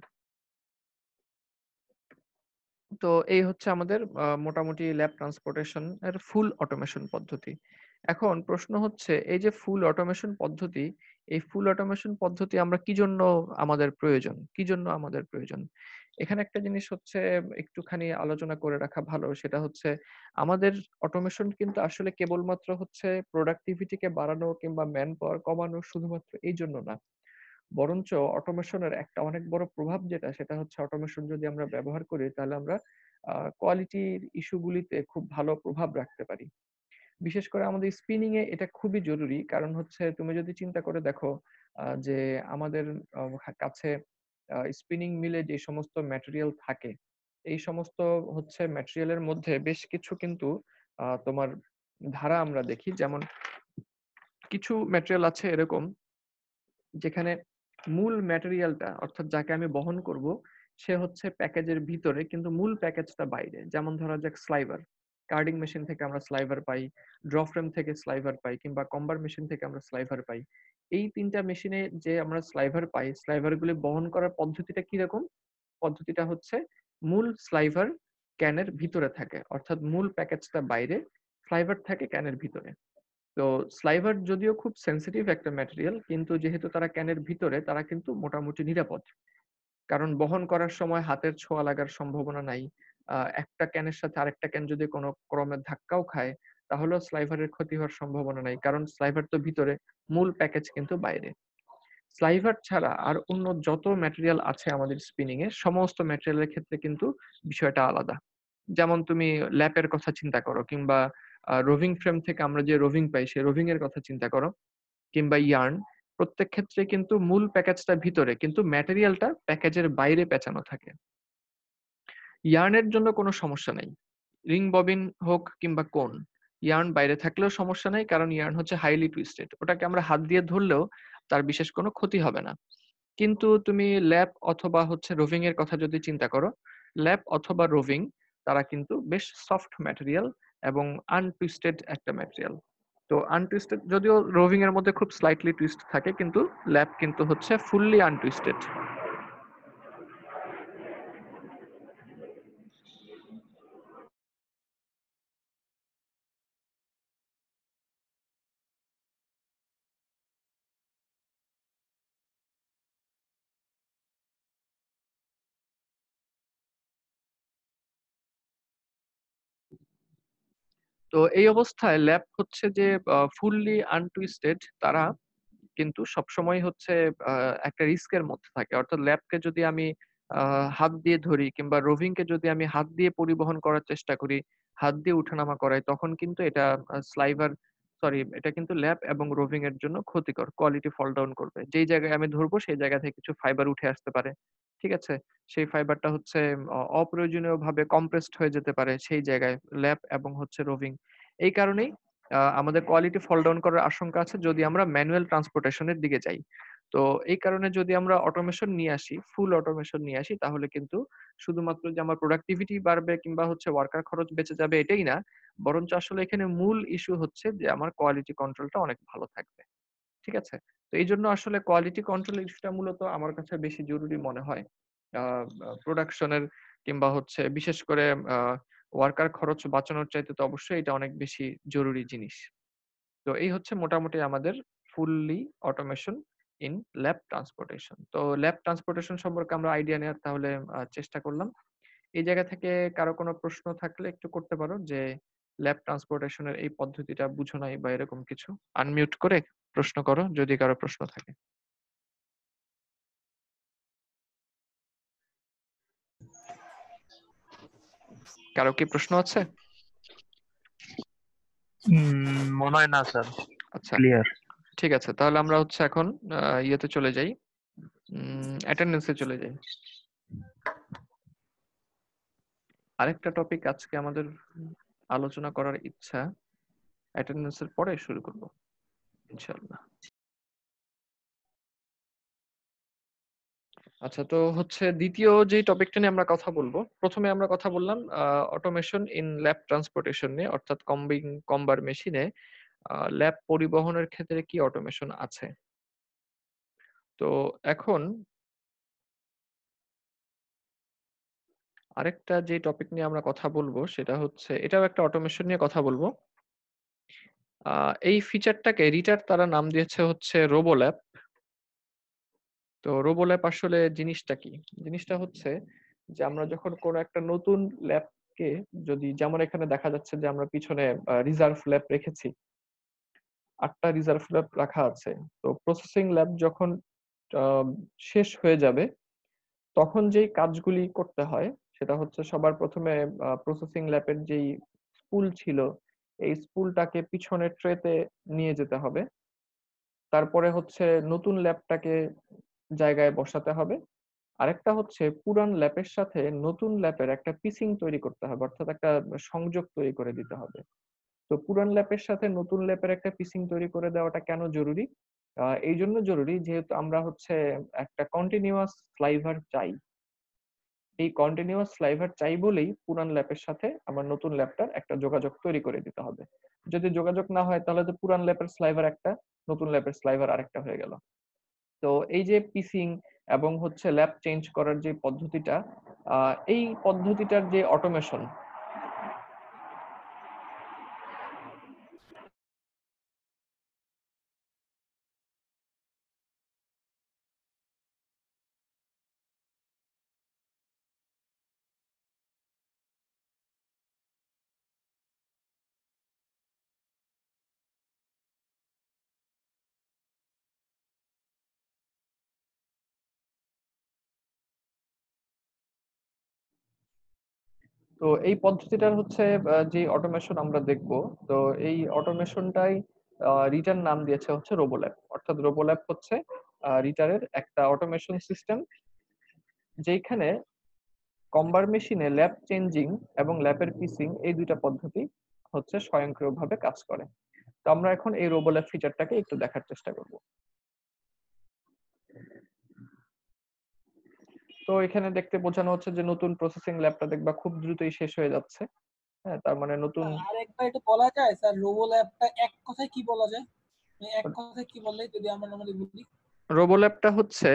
[SPEAKER 1] তো এই হচ্ছে আমাদের মোটামুটি ল্যাব ট্রান্সপোর্টেশন এর ফুল অটোমেশন পদ্ধতি এখন প্রশ্ন হচ্ছে এই যে ফুল অটোমেশন পদ্ধতি এই ফুল অটোমেশন পদ্ধতি আমরা কি জন্য আমাদের প্রয়োজন কি জন্য আমাদের প্রয়োজন এখানে একটা জিনিস হচ্ছে একটুখানি আলোচনা করে রাখা ভালো সেটা হচ্ছে আমাদের অটোমেশন কিন্তু আসলে কেবলমাত্র হচ্ছে প্রোডাক্টিভিটিকে বাড়ানো কিংবা ম্যান পাওয়ার কমানো শুধুমাত্র এই জন্য না বরঞ্চ অটোমেশনের একটা অনেক বড় প্রভাব যেটা সেটা হচ্ছে অটোমেশন যদি আমরা ব্যবহার করি তাহলে আমরা কোয়ালিটির ইস্যুগুলিতে খুব ভালো প্রভাব রাখতে পারি বিশেষ করে আমাদের স্পিনিং এ এটা খুবই জরুরি কারণ হচ্ছে তুমি যদি চিন্তা করে দেখো যে আমাদের কাছে স্পিনিং মিলে যে সমস্ত ম্যাটেরিয়াল থাকে এই সমস্ত হচ্ছে ম্যাটেরিয়ালের মধ্যে বেশ কিছু কিন্তু তোমার ধারা আমরা দেখি যেমন কিছু ম্যাটেরিয়াল আছে এরকম যেখানে মূল ম্যাটেরিয়ালটা অর্থাৎ যাকে আমি বহন করব সে হচ্ছে প্যাকেজের ভিতরে কিন্তু মূল প্যাকেজটা বাইরে যেমন ধরা যাক স্লাইভার কার্ডিং মেশিন থেকে আমরা স্লাইভার পাই ড্রফ্রেম থেকে স্লাইভার পাই কিংবা কম্বার মেশিন থেকে আমরা স্লাইভার পাই এই তিনটা মেশিনে যে আমরা স্লাইভার পাই স্লাইভার গুলি বহন করার পদ্ধতিটা কিরকম পদ্ধতিটা হচ্ছে মূল স্লাইভার ক্যানের ভিতরে থাকে অর্থাৎ মূল প্যাকেজটা বাইরে স্লাইভার থাকে ক্যানের ভিতরে তো স্লাইভার যদিও খুব সেন্সিটিভ একটা ম্যাটেরিয়াল কিন্তু যেহেতু তারা ক্যানের ভিতরে তারা কিন্তু মোটামুটি নিরাপদ কারণ বহন করার সময় হাতের ছোঁয়া লাগার সম্ভাবনা নাই একটা ক্যানের সাথে আরেকটা ক্যান যদি কোনো ক্রমে ধাক্কাও খায় তাহলেও স্লাইভারের ক্ষতি হওয়ার সম্ভাবনা নাই কারণ স্লাইভার তো ভিতরে মূল প্যাকেজ কিন্তু বাইরে স্লাইভার ছাড়া আর অন্য যত ম্যাটেরিয়াল আছে আমাদের স্পিনিং এ সমস্ত ম্যাটেরিয়ালের ক্ষেত্রে কিন্তু বিষয়টা আলাদা যেমন তুমি ল্যাপের কথা চিন্তা করো কিংবা রোভিং ফ্রেম থেকে আমরা যে রোভিং পাই সেই রোভিং এর কথা চিন্তা করো কিংবা ইয়ার্ন প্রত্যেক ক্ষেত্রে কিন্তু মূল প্যাকেজটা ভিতরে কিন্তু ম্যাটেরিয়ালটা প্যাকেজের বাইরে পেঁচানো থাকে ইয়ার্নের জন্য কোনো সমস্যা নেই রিং ববিন হোক কিংবা কোন ইয়ার্ন বাইরে থাকলেও সমস্যা নেই কারণ ইয়ার্ন হচ্ছে হাইলি টুইস্টেড ওটাকে আমরা হাত দিয়ে ধরলেও তার বিশেষ কোনো ক্ষতি হবে না কিন্তু তুমি ল্যাপ অথবা হচ্ছে রোভিং এর কথা যদি চিন্তা করো ল্যাপ অথবা রোভিং তারা কিন্তু বেশ সফট ম্যাটেরিয়াল এবং আনটুইস্টেড একটা ম্যাটেরিয়াল তো আনটুইস্টেড যদিও রোভিং এর মধ্যে খুব স্লাইটলি টুইস্ট থাকে কিন্তু ল্যাপ কিন্তু হচ্ছে ফুললি আনটুইস্টেড
[SPEAKER 2] তো এই অবস্থায় ল্যাব হচ্ছে যে ফুললি আনটুইস্টেড
[SPEAKER 1] তারা কিন্তু সবসময় হচ্ছে একটা রিস্কের মধ্যে থাকে অর্থাৎ ল্যাবকে যদি আমি হাত দিয়ে ধরি কিংবা রোভিংকে যদি আমি হাত দিয়ে পরিবহন করার চেষ্টা করি হাত দিয়ে উঠানামা করাই তখন কিন্তু এটা স্লাইভার সরি এটা কিন্তু ল্যাব এবং রোভিং এর জন্য ক্ষতিকর কোয়ালিটি ফল ডাউন করবে যেই জায়গায় আমি ধরবো সেই জায়গা থেকে কিছু ফাইবার উঠে আসতে পারে ঠিক আছে সেই ফাইবারটা হচ্ছে অপ্রয়োজনীয় ভাবে কম্প্রেসড হয়ে যেতে পারে সেই জায়গায় ল্যাব এবং হচ্ছে রোভিং এই কারণেই আমাদের কোয়ালিটি ফল ডাউন করার আশঙ্কা আছে যদি আমরা ম্যানুয়াল ট্রান্সপোর্টেশনের দিকে যাই তো এই কারণে যদি আমরা অটোমেশন নিয়ে আসি ফুল অটোমেশন নিয়ে আসি তাহলে কিন্তু শুধুমাত্র যে আমার প্রোডাক্টিভিটি বাড়বে কিংবা হচ্ছে ওয়ার্কার খরচ বেঁচে যাবে এটাই না বরঞ্চ আসলে এখানে মূল ইস্যু হচ্ছে যে আমার কোয়ালিটি কন্ট্রোলটা অনেক ভালো থাকবে ঠিক আছে তো এই জন্য আসলে কোয়ালিটি কন্ট্রোল ইস্যুটা মূলত আমার কাছে বেশি জরুরি মনে হয় প্রোডাকশনের কিংবা হচ্ছে বিশেষ করে ওয়ার্কার খরচ বাঁচানোর চাইতে তো অবশ্যই এটা অনেক বেশি জরুরি জিনিস তো এই হচ্ছে মোটামুটি আমাদের fully automation in lap transportation তো ল্যাব ট্রান্সপোর্টেশন সম্পর্কে আমরা আইডিয়া নেওয়ার তাহলে চেষ্টা করলাম এই জায়গা থেকে কারো কোনো প্রশ্ন থাকলে একটু করতে পারো যে ল্যাব ট্রান্সপোর্টেশনের এই পদ্ধতিটা বুঝো নাই বা এরকম কিছু
[SPEAKER 2] আনমিউট করে প্রশ্ন করো যদি কারো প্রশ্ন থাকে কারো কি প্রশ্ন আছে
[SPEAKER 1] মনে হয় না স্যার আচ্ছা ক্লিয়ার ঠিক আছে তাহলে আমরা হচ্ছে এখন ইয়েতে চলে যাই অ্যাটেন্ডেন্সে চলে যাই আরেকটা টপিক আজকে আমাদের
[SPEAKER 2] আলোচনা করার ইচ্ছা অ্যাটেন্ডেন্সের পরে শুরু করব ইনশাআল্লাহ আচ্ছা তো হচ্ছে দ্বিতীয় যে টপিকটা নিয়ে আমরা কথা বলবো প্রথমে আমরা কথা বললাম অটোমেশন ইন ল্যাব
[SPEAKER 1] ট্রান্সপোর্টেশন নিয়ে অর্থাৎ কম্বিং কম্বার মেশিনে ল্যাব পরিবহনের ক্ষেত্রে কি
[SPEAKER 2] অটোমেশন আছে তো এখন আরেকটা যে টপিক নিয়ে আমরা কথা বলবো সেটা হচ্ছে
[SPEAKER 1] এটাও একটা অটোমেশন নিয়ে কথা বলবো এই ফিচারটাকে রিটার তারা নাম দিয়েছে হচ্ছে রোবোল্যাব তো রোবোল্যাব আসলে জিনিসটা কি জিনিসটা হচ্ছে যে আমরা যখন কোনো একটা নতুন ল্যাবকে যদি যেমন এখানে দেখা যাচ্ছে যে আমরা পিছনে রিজার্ভ ল্যাব রেখেছি আটটা রিজার্ভ ল্যাব রাখা আছে তো প্রসেসিং ল্যাব যখন শেষ হয়ে যাবে তখন যেই কাজগুলি করতে হয় সেটা হচ্ছে সবার প্রথমে প্রসেসিং ল্যাবের যেই স্পুল ছিল এই স্পুলটাকে পিছনের ট্রেতে নিয়ে যেতে হবে তারপরে হচ্ছে নতুন ল্যাবটাকে জায়গায় বসাতে হবে আরেকটা হচ্ছে পুরান ল্যাপের সাথে নতুন ল্যাপের একটা পিসিং তৈরি করতে হবে অর্থাৎ একটা সংযোগ তৈরি করে দিতে হবে তো পুরান ল্যাপের সাথে নতুন ল্যাপের একটা পিসিং তৈরি করে দেওয়াটা কেন জরুরি এই জন্য জরুরি যেহেতু আমরা হচ্ছে একটা কন্টিনিউয়াস ফ্লাইভার চাই এই কন্টিনিউয়াস ফ্লাইভার চাই বলেই পুরান ল্যাপের সাথে আমার নতুন ল্যাপটার একটা যোগাযোগ তৈরি করে দিতে হবে যদি যোগাযোগ না হয় তাহলে তো পুরান ল্যাপের স্লাইভার একটা নতুন ল্যাপের স্লাইভার আরেকটা হয়ে গেল তো এই যে পিসিং এবং হচ্ছে ল্যাব চেঞ্জ করার
[SPEAKER 2] যে পদ্ধতিটা এই পদ্ধতিটার যে অটোমেশন তো এই পদ্ধতিটার হচ্ছে
[SPEAKER 1] যে অটোমেশন আমরা দেখব তো এই অটোমেশনটাই রিটার নাম দিয়েছে হচ্ছে রোবোল্যাব অর্থাৎ রোবোল্যাব হচ্ছে রিটারের একটা অটোমেশন সিস্টেম যেখানে কম্বার মেশিনে ল্যাব চেঞ্জিং এবং ল্যাপের পিসিং এই দুইটা পদ্ধতি হচ্ছে স্বয়ংক্রিয়ভাবে কাজ করে তো আমরা এখন এই রোবোল্যাব ফিচারটাকে একটু দেখার চেষ্টা করব তো এখানে দেখতে বোঝানো হচ্ছে যে নতুন প্রসেসিং ল্যাবটা দেখবা খুব দ্রুতই শেষ হয়ে যাচ্ছে হ্যাঁ তার মানে নতুন
[SPEAKER 2] আর একবার একটু বলা যায় স্যার রোবো ল্যাবটা এক কথায় কি বলা যায় মানে এক কথায় কি বললে যদি আমরা নরমালি বলি
[SPEAKER 1] রোবো ল্যাবটা হচ্ছে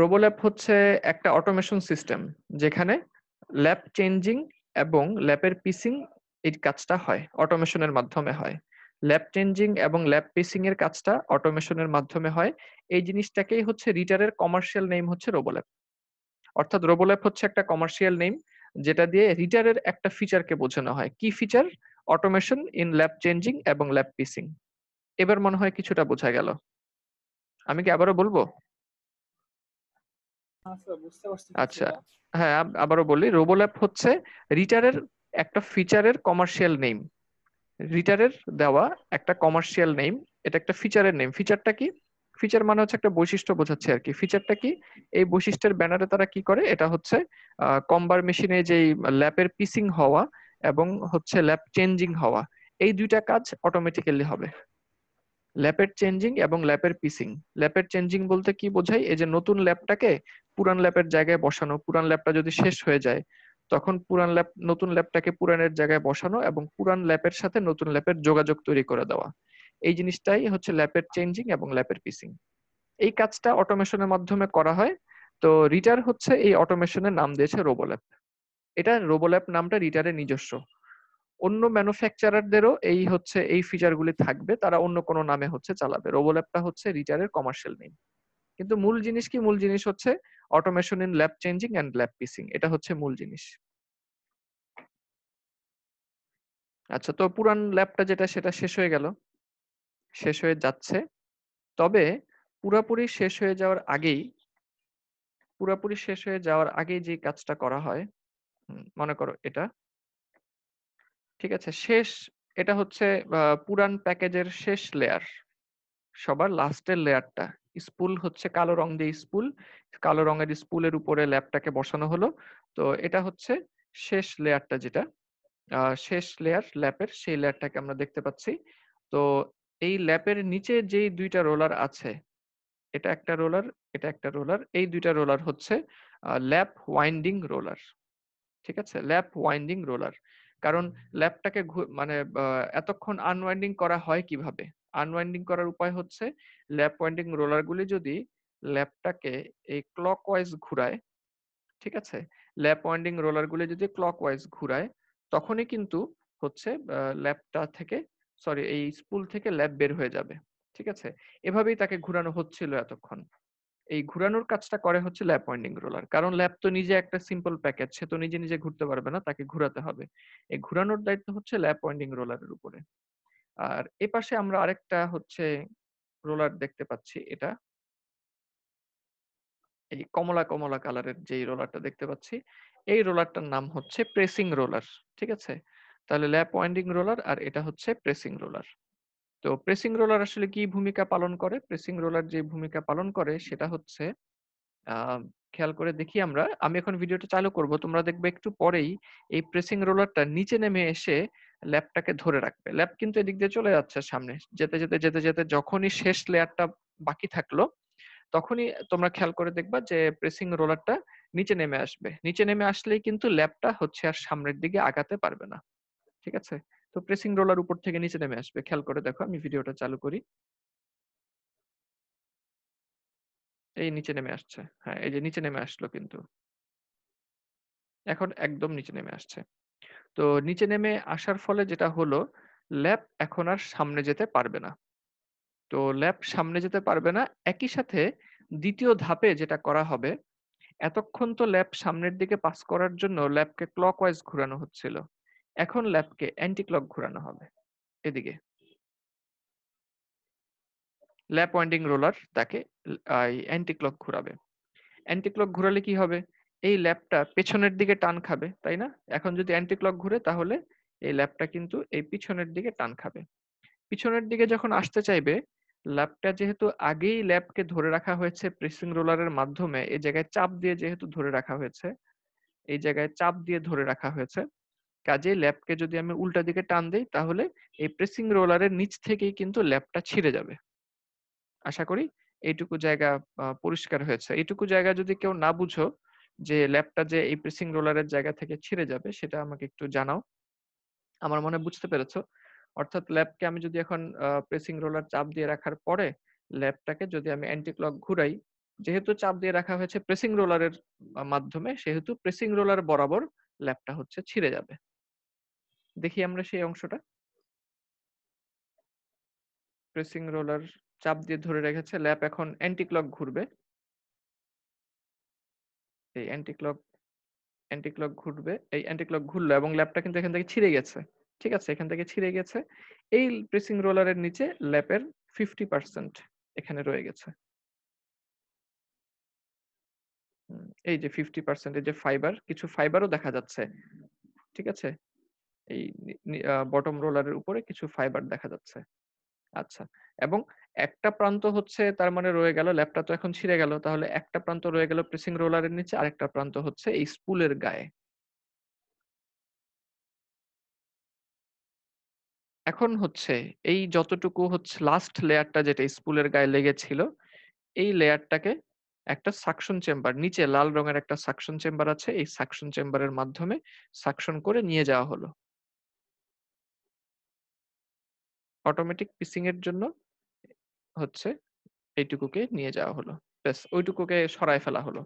[SPEAKER 1] রোবো ল্যাব হচ্ছে একটা অটোমেশন সিস্টেম যেখানে ল্যাব চেঞ্জিং এবং ল্যাবের পিসিং এই কাজটা হয় অটোমেশনের মাধ্যমে হয় ল্যাব চেঞ্জিং এবং ল্যাব পেসিং এর কাজটা অটোমেশনের মাধ্যমে হয় এই জিনিসটাকেই হচ্ছে রিটারের কমার্শিয়াল নেম হচ্ছে রোবোল্যাব অর্থাৎ রোবোল্যাব হচ্ছে একটা কমার্শিয়াল নেম যেটা দিয়ে রিটারের একটা ফিচারকে বোঝানো হয় কি feature automation in lap changing এবং ল্যাব পিসিং এবার মনে হয় কিছুটা বোঝা গেল আমি কি আবারও বলবো
[SPEAKER 2] হ্যাঁ, আচ্ছা
[SPEAKER 1] হ্যাঁ আবারও বলি রোবোল্যাব হচ্ছে রিটারের একটা ফিচারের কমার্শিয়াল নেম রিটারের দেওয়া একটা কমার্শিয়াল নেম এটা একটা ফিচারের নেম ফিচারটা কি ফিচার মানে হচ্ছে একটা বৈশিষ্ট্য বোঝাচ্ছে আর কি ফিচারটা কি এই বৈশিষ্ট্যের ব্যানারে তারা কি করে এটা হচ্ছে কম্বার মেশিনে যেই ল্যাপের পিসিং হওয়া এবং হচ্ছে ল্যাপ চেঞ্জিং হওয়া এই দুইটা কাজ অটোমেটিক্যালি হবে ল্যাপের চেঞ্জিং এবং ল্যাপের পিসিং ল্যাপের চেঞ্জিং বলতে কি বোঝায় এই যে নতুন ল্যাপটাকে পুরান ল্যাপের জায়গায় বসানো পুরান ল্যাপটা যদি শেষ হয়ে যায় তখন পুরান ল্যাপ নতুন ল্যাবটাকে পুরানের জায়গায় বসানো এবং পুরান ল্যাপের সাথে নতুন ল্যাপের যোগাযোগ তৈরি করে দেওয়া এই জিনিসটাই হচ্ছে ল্যাপের চেঞ্জিং এবং ল্যাপের পিসিং এই কাজটা অটোমেশনের মাধ্যমে করা হয় তো রিটার হচ্ছে এই অটোমেশনের নাম দিয়েছে রোবোল্যাপ এটা রোবোল্যাপ নামটা রিটারের নিজস্ব অন্য ম্যানুফ্যাকচারারদেরও এই হচ্ছে এই ফিচারগুলি থাকবে তারা অন্য কোনো নামে হচ্ছে চালাবে রোবোল্যাপটা হচ্ছে রিটারের কমার্শিয়াল নেই কিন্তু মূল জিনিস কি মূল জিনিস হচ্ছে automation in lap changing and lap piecing এটা হচ্ছে মূল জিনিস আচ্ছা তো পুরান ল্যাবটা যেটা সেটা শেষ হয়ে গেল শেষ হয়ে যাচ্ছে তবে পুরাপুরি শেষ হয়ে যাওয়ার আগেই পুরাপুরি শেষ হয়ে যাওয়ার আগেই যে কাজটা করা হয় মনে করো এটা ঠিক আছে শেষ এটা হচ্ছে পুরান প্যাকেজের শেষ লেয়ার সবার লাস্টের লেয়ারটা স্পুল হচ্ছে কালো রং দিয়ে স্পুল কালো রঙের স্পুলের উপরে ল্যাপটাকে বসানো হলো তো এটা হচ্ছে শেষ লেয়ারটা যেটা শেষ লেয়ার ল্যাপের সেই লেয়ারটাকে আমরা দেখতে পাচ্ছি তো এই ল্যাপের নিচে যেই দুইটা রোলার আছে এটা একটা রোলার এটা একটা রোলার এই দুইটা রোলার হচ্ছে ল্যাপ ওয়াইন্ডিং রোলার ঠিক আছে ল্যাপ ওয়াইন্ডিং রোলার কারণ ল্যাপটাকে মানে এতক্ষণ আনওয়াইন্ডিং করা হয় কিভাবে আনওয়াইন্ডিং করার উপায় হচ্ছে ল্যাপ ওয়াইন্ডিং রোলারগুলি যদি ল্যাপটাকে এই ক্লক ওয়াইজ ঘুরায় ঠিক আছে ল্যাপ ওয়াইন্ডিং রোলারগুলি যদি ক্লক ওয়াইজ ঘুরায় তখনই কিন্তু হচ্ছে ল্যাপটা থেকে সরি এই স্পুল থেকে ল্যাপ বের হয়ে যাবে ঠিক আছে এভাবেই তাকে ঘুরানো হচ্ছিল এতক্ষণ এই ঘুরানোর কাজটা করে হচ্ছে ল্যাপ ওয়াইন্ডিং রোলার কারণ ল্যাপ তো নিজে একটা সিম্পল প্যাকেজ সে তো নিজে নিজে ঘুরতে পারবে না তাকে ঘুরাতে হবে এই ঘুরানোর দায়িত্ব হচ্ছে ল্যাপ ওয়াইন্ডিং রোলারের উপরে আর এ পাশে আমরা আরেকটা হচ্ছে রোলার দেখতে পাচ্ছি এটা এই কমলা কমলা কালারের যে রোলারটা দেখতে পাচ্ছি এই রোলারটার নাম হচ্ছে প্রেসিং রোলার ঠিক আছে তাহলে ল্যাপ ওয়াইন্ডিং রোলার আর এটা হচ্ছে প্রেসিং রোলার তো প্রেসিং রোলার আসলে কি ভূমিকা পালন করে প্রেসিং রোলার যে ভূমিকা পালন করে সেটা হচ্ছে খেয়াল করে দেখি আমরা আমি এখন ভিডিওটা চালু করব তোমরা দেখবে একটু পরেই এই প্রেসিং রোলারটা নিচে নেমে এসে ল্যাপটাকে ধরে রাখবে ল্যাপ কিন্তু এদিক দিয়ে চলে যাচ্ছে সামনে যেতে যেতে যেতে যেতে যখনই শেষ লেয়ারটা বাকি থাকলো তখনই তোমরা খেয়াল করে দেখবা যে প্রেসিং রোলারটা নিচে নেমে আসবে নিচে নেমে আসলেই কিন্তু ল্যাপটা হচ্ছে আর সামনের দিকে আগাতে পারবে না ঠিক আছে তো প্রেসিং রোলার উপর থেকে নিচে নেমে আসবে খেয়াল করে দেখো
[SPEAKER 2] আমি ভিডিওটা চালু করি এই নিচে নেমে আসছে হ্যাঁ এই যে নিচে নেমে আসলো কিন্তু এখন একদম নিচে নেমে
[SPEAKER 1] আসছে তো নিচে নেমে আসার ফলে যেটা হলো ল্যাব এখন আর সামনে যেতে পারবে না তো ল্যাব সামনে যেতে পারবে না একই সাথে দ্বিতীয় ধাপে যেটা করা হবে এতক্ষণ তো ল্যাব সামনের দিকে পাস করার জন্য ল্যাবকে ক্লকওয়াইজ ঘোরানো হচ্ছিল এখন ল্যাবকে ক্লক ঘোরানো হবে এদিকে ল্যাপ ওয়াইন্ডিং রোলার তাকে অ্যান্টিক্লক ঘোরাবে অ্যান্টিক্লক ঘোরালে কি হবে এই ল্যাপটা পেছনের দিকে টান খাবে তাই না এখন যদি অ্যান্টি ক্লক ঘুরে তাহলে এই ল্যাপটা কিন্তু এই পিছনের দিকে টান খাবে পিছনের দিকে যখন আসতে চাইবে ল্যাপটা যেহেতু আগেই ল্যাপকে ধরে রাখা হয়েছে প্রেসিং রোলারের মাধ্যমে এই জায়গায় চাপ দিয়ে যেহেতু ধরে রাখা হয়েছে এই জায়গায় চাপ দিয়ে ধরে রাখা হয়েছে কাজে ল্যাপকে যদি আমি উল্টা দিকে টান দিই তাহলে এই প্রেসিং রোলারের নিচ থেকেই কিন্তু ল্যাপটা ছিঁড়ে যাবে আশা করি এইটুকু জায়গা পরিষ্কার হয়েছে এইটুকু জায়গা যদি কেউ না বুঝো যে ল্যাপটা যে এই প্রেসিং রোলারের জায়গা থেকে ছিঁড়ে যাবে সেটা আমাকে একটু জানাও আমার মনে বুঝতে পেরেছো অর্থাৎ ল্যাপকে আমি যদি এখন প্রেসিং রোলার চাপ দিয়ে রাখার পরে ল্যাপটাকে যদি আমি অ্যান্টি ক্লক ঘুরাই যেহেতু চাপ দিয়ে রাখা হয়েছে প্রেসিং রোলারের মাধ্যমে সেহেতু প্রেসিং রোলার বরাবর ল্যাপটা হচ্ছে ছিঁড়ে যাবে দেখি আমরা সেই অংশটা প্রেসিং রোলার চাপ দিয়ে ধরে রেখেছে ল্যাপ এখন অ্যান্টি ক্লক ঘুরবে এই অ্যান্টি ক্লক অ্যান্টি ক্লক ঘুরবে এই অ্যান্টি ক্লক ঘুরলো এবং ল্যাপটা কিন্তু এখান থেকে ছিঁড়ে গেছে ঠিক আছে এখান থেকে ছিঁড়ে গেছে এই প্রেসিং রোলারের নিচে ল্যাপের ফিফটি পার্সেন্ট এখানে রয়ে গেছে এই যে ফিফটি পার্সেন্ট এই যে ফাইবার কিছু ফাইবারও দেখা যাচ্ছে ঠিক আছে এই বটম রোলারের উপরে কিছু ফাইবার দেখা যাচ্ছে আচ্ছা এবং একটা প্রান্ত হচ্ছে তার মানে রয়ে গেল ল্যাপটা তো এখন ছিঁড়ে গেল তাহলে
[SPEAKER 2] একটা প্রান্ত রয়ে গেল প্রেসিং রোলারের নিচে আরেকটা প্রান্ত হচ্ছে এই স্পুলের গায়ে এখন হচ্ছে এই যতটুকু হচ্ছে লাস্ট লেয়ারটা যেটা স্পুলের গায়ে লেগেছিল এই লেয়ারটাকে
[SPEAKER 1] একটা সাকশন চেম্বার নিচে লাল রঙের একটা সাকশন চেম্বার আছে এই সাকশন চেম্বারের মাধ্যমে
[SPEAKER 2] সাকশন করে নিয়ে যাওয়া হলো অটোমেটিক পিসিং এর জন্য হচ্ছে এইটুকুকে নিয়ে যাওয়া হলো ব্যাস ওইটুকুকে
[SPEAKER 1] সরায় ফেলা হলো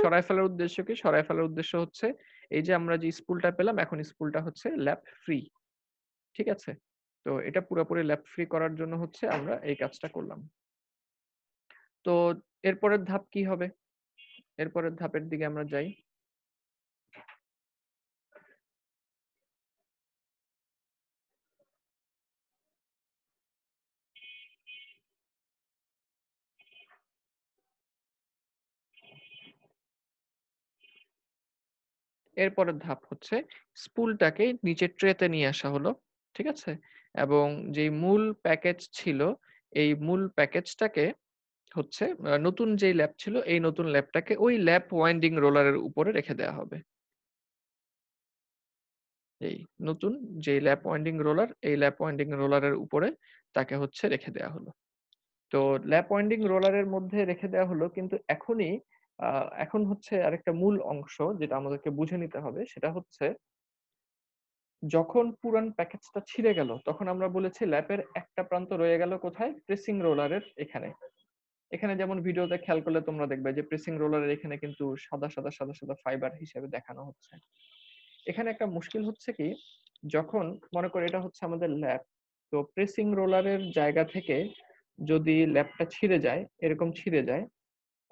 [SPEAKER 1] সরায় ফেলার উদ্দেশ্য কি সরায় ফেলার উদ্দেশ্য হচ্ছে এই যে আমরা যে স্পুলটা পেলাম এখন স্পুলটা হচ্ছে ল্যাব ফ্রি ঠিক আছে তো এটা পুরোপুরি ল্যাব ফ্রি করার জন্য হচ্ছে আমরা এই কাজটা করলাম তো এরপরের ধাপ কি হবে
[SPEAKER 2] এরপরের ধাপের দিকে আমরা যাই এরপরের ধাপ হচ্ছে
[SPEAKER 1] স্পুলটাকে নিচে ট্রেতে নিয়ে আসা হলো ঠিক আছে এবং যে মূল প্যাকেজ ছিল এই মূল প্যাকেজটাকে হচ্ছে নতুন যে ল্যাব ছিল এই নতুন ল্যাবটাকে ওই ল্যাব ওয়াইন্ডিং রোলারের উপরে রেখে দেওয়া হবে এই নতুন যে ল্যাপ ওয়াইন্ডিং রোলার এই ল্যাপ ওয়াইন্ডিং রোলারের উপরে তাকে হচ্ছে রেখে দেওয়া হলো তো ল্যাপ ওয়াইন্ডিং রোলারের মধ্যে রেখে দেওয়া হলো কিন্তু এখনই এখন হচ্ছে আরেকটা মূল অংশ যেটা আমাদেরকে বুঝে নিতে হবে সেটা হচ্ছে যখন পুরান প্যাকেজটা ছিঁড়ে গেল তখন আমরা বলেছি ল্যাপের একটা প্রান্ত রয়ে গেল কোথায় প্রেসিং রোলারের এখানে এখানে যেমন ভিডিওতে খেয়াল করলে তোমরা দেখবে যে প্রেসিং রোলারের এখানে কিন্তু সাদা সাদা সাদা সাদা ফাইবার হিসেবে দেখানো হচ্ছে এখানে একটা মুশকিল হচ্ছে কি যখন মনে করো এটা হচ্ছে আমাদের ল্যাব তো প্রেসিং রোলারের জায়গা থেকে যদি ল্যাবটা ছিঁড়ে যায় এরকম ছিঁড়ে যায়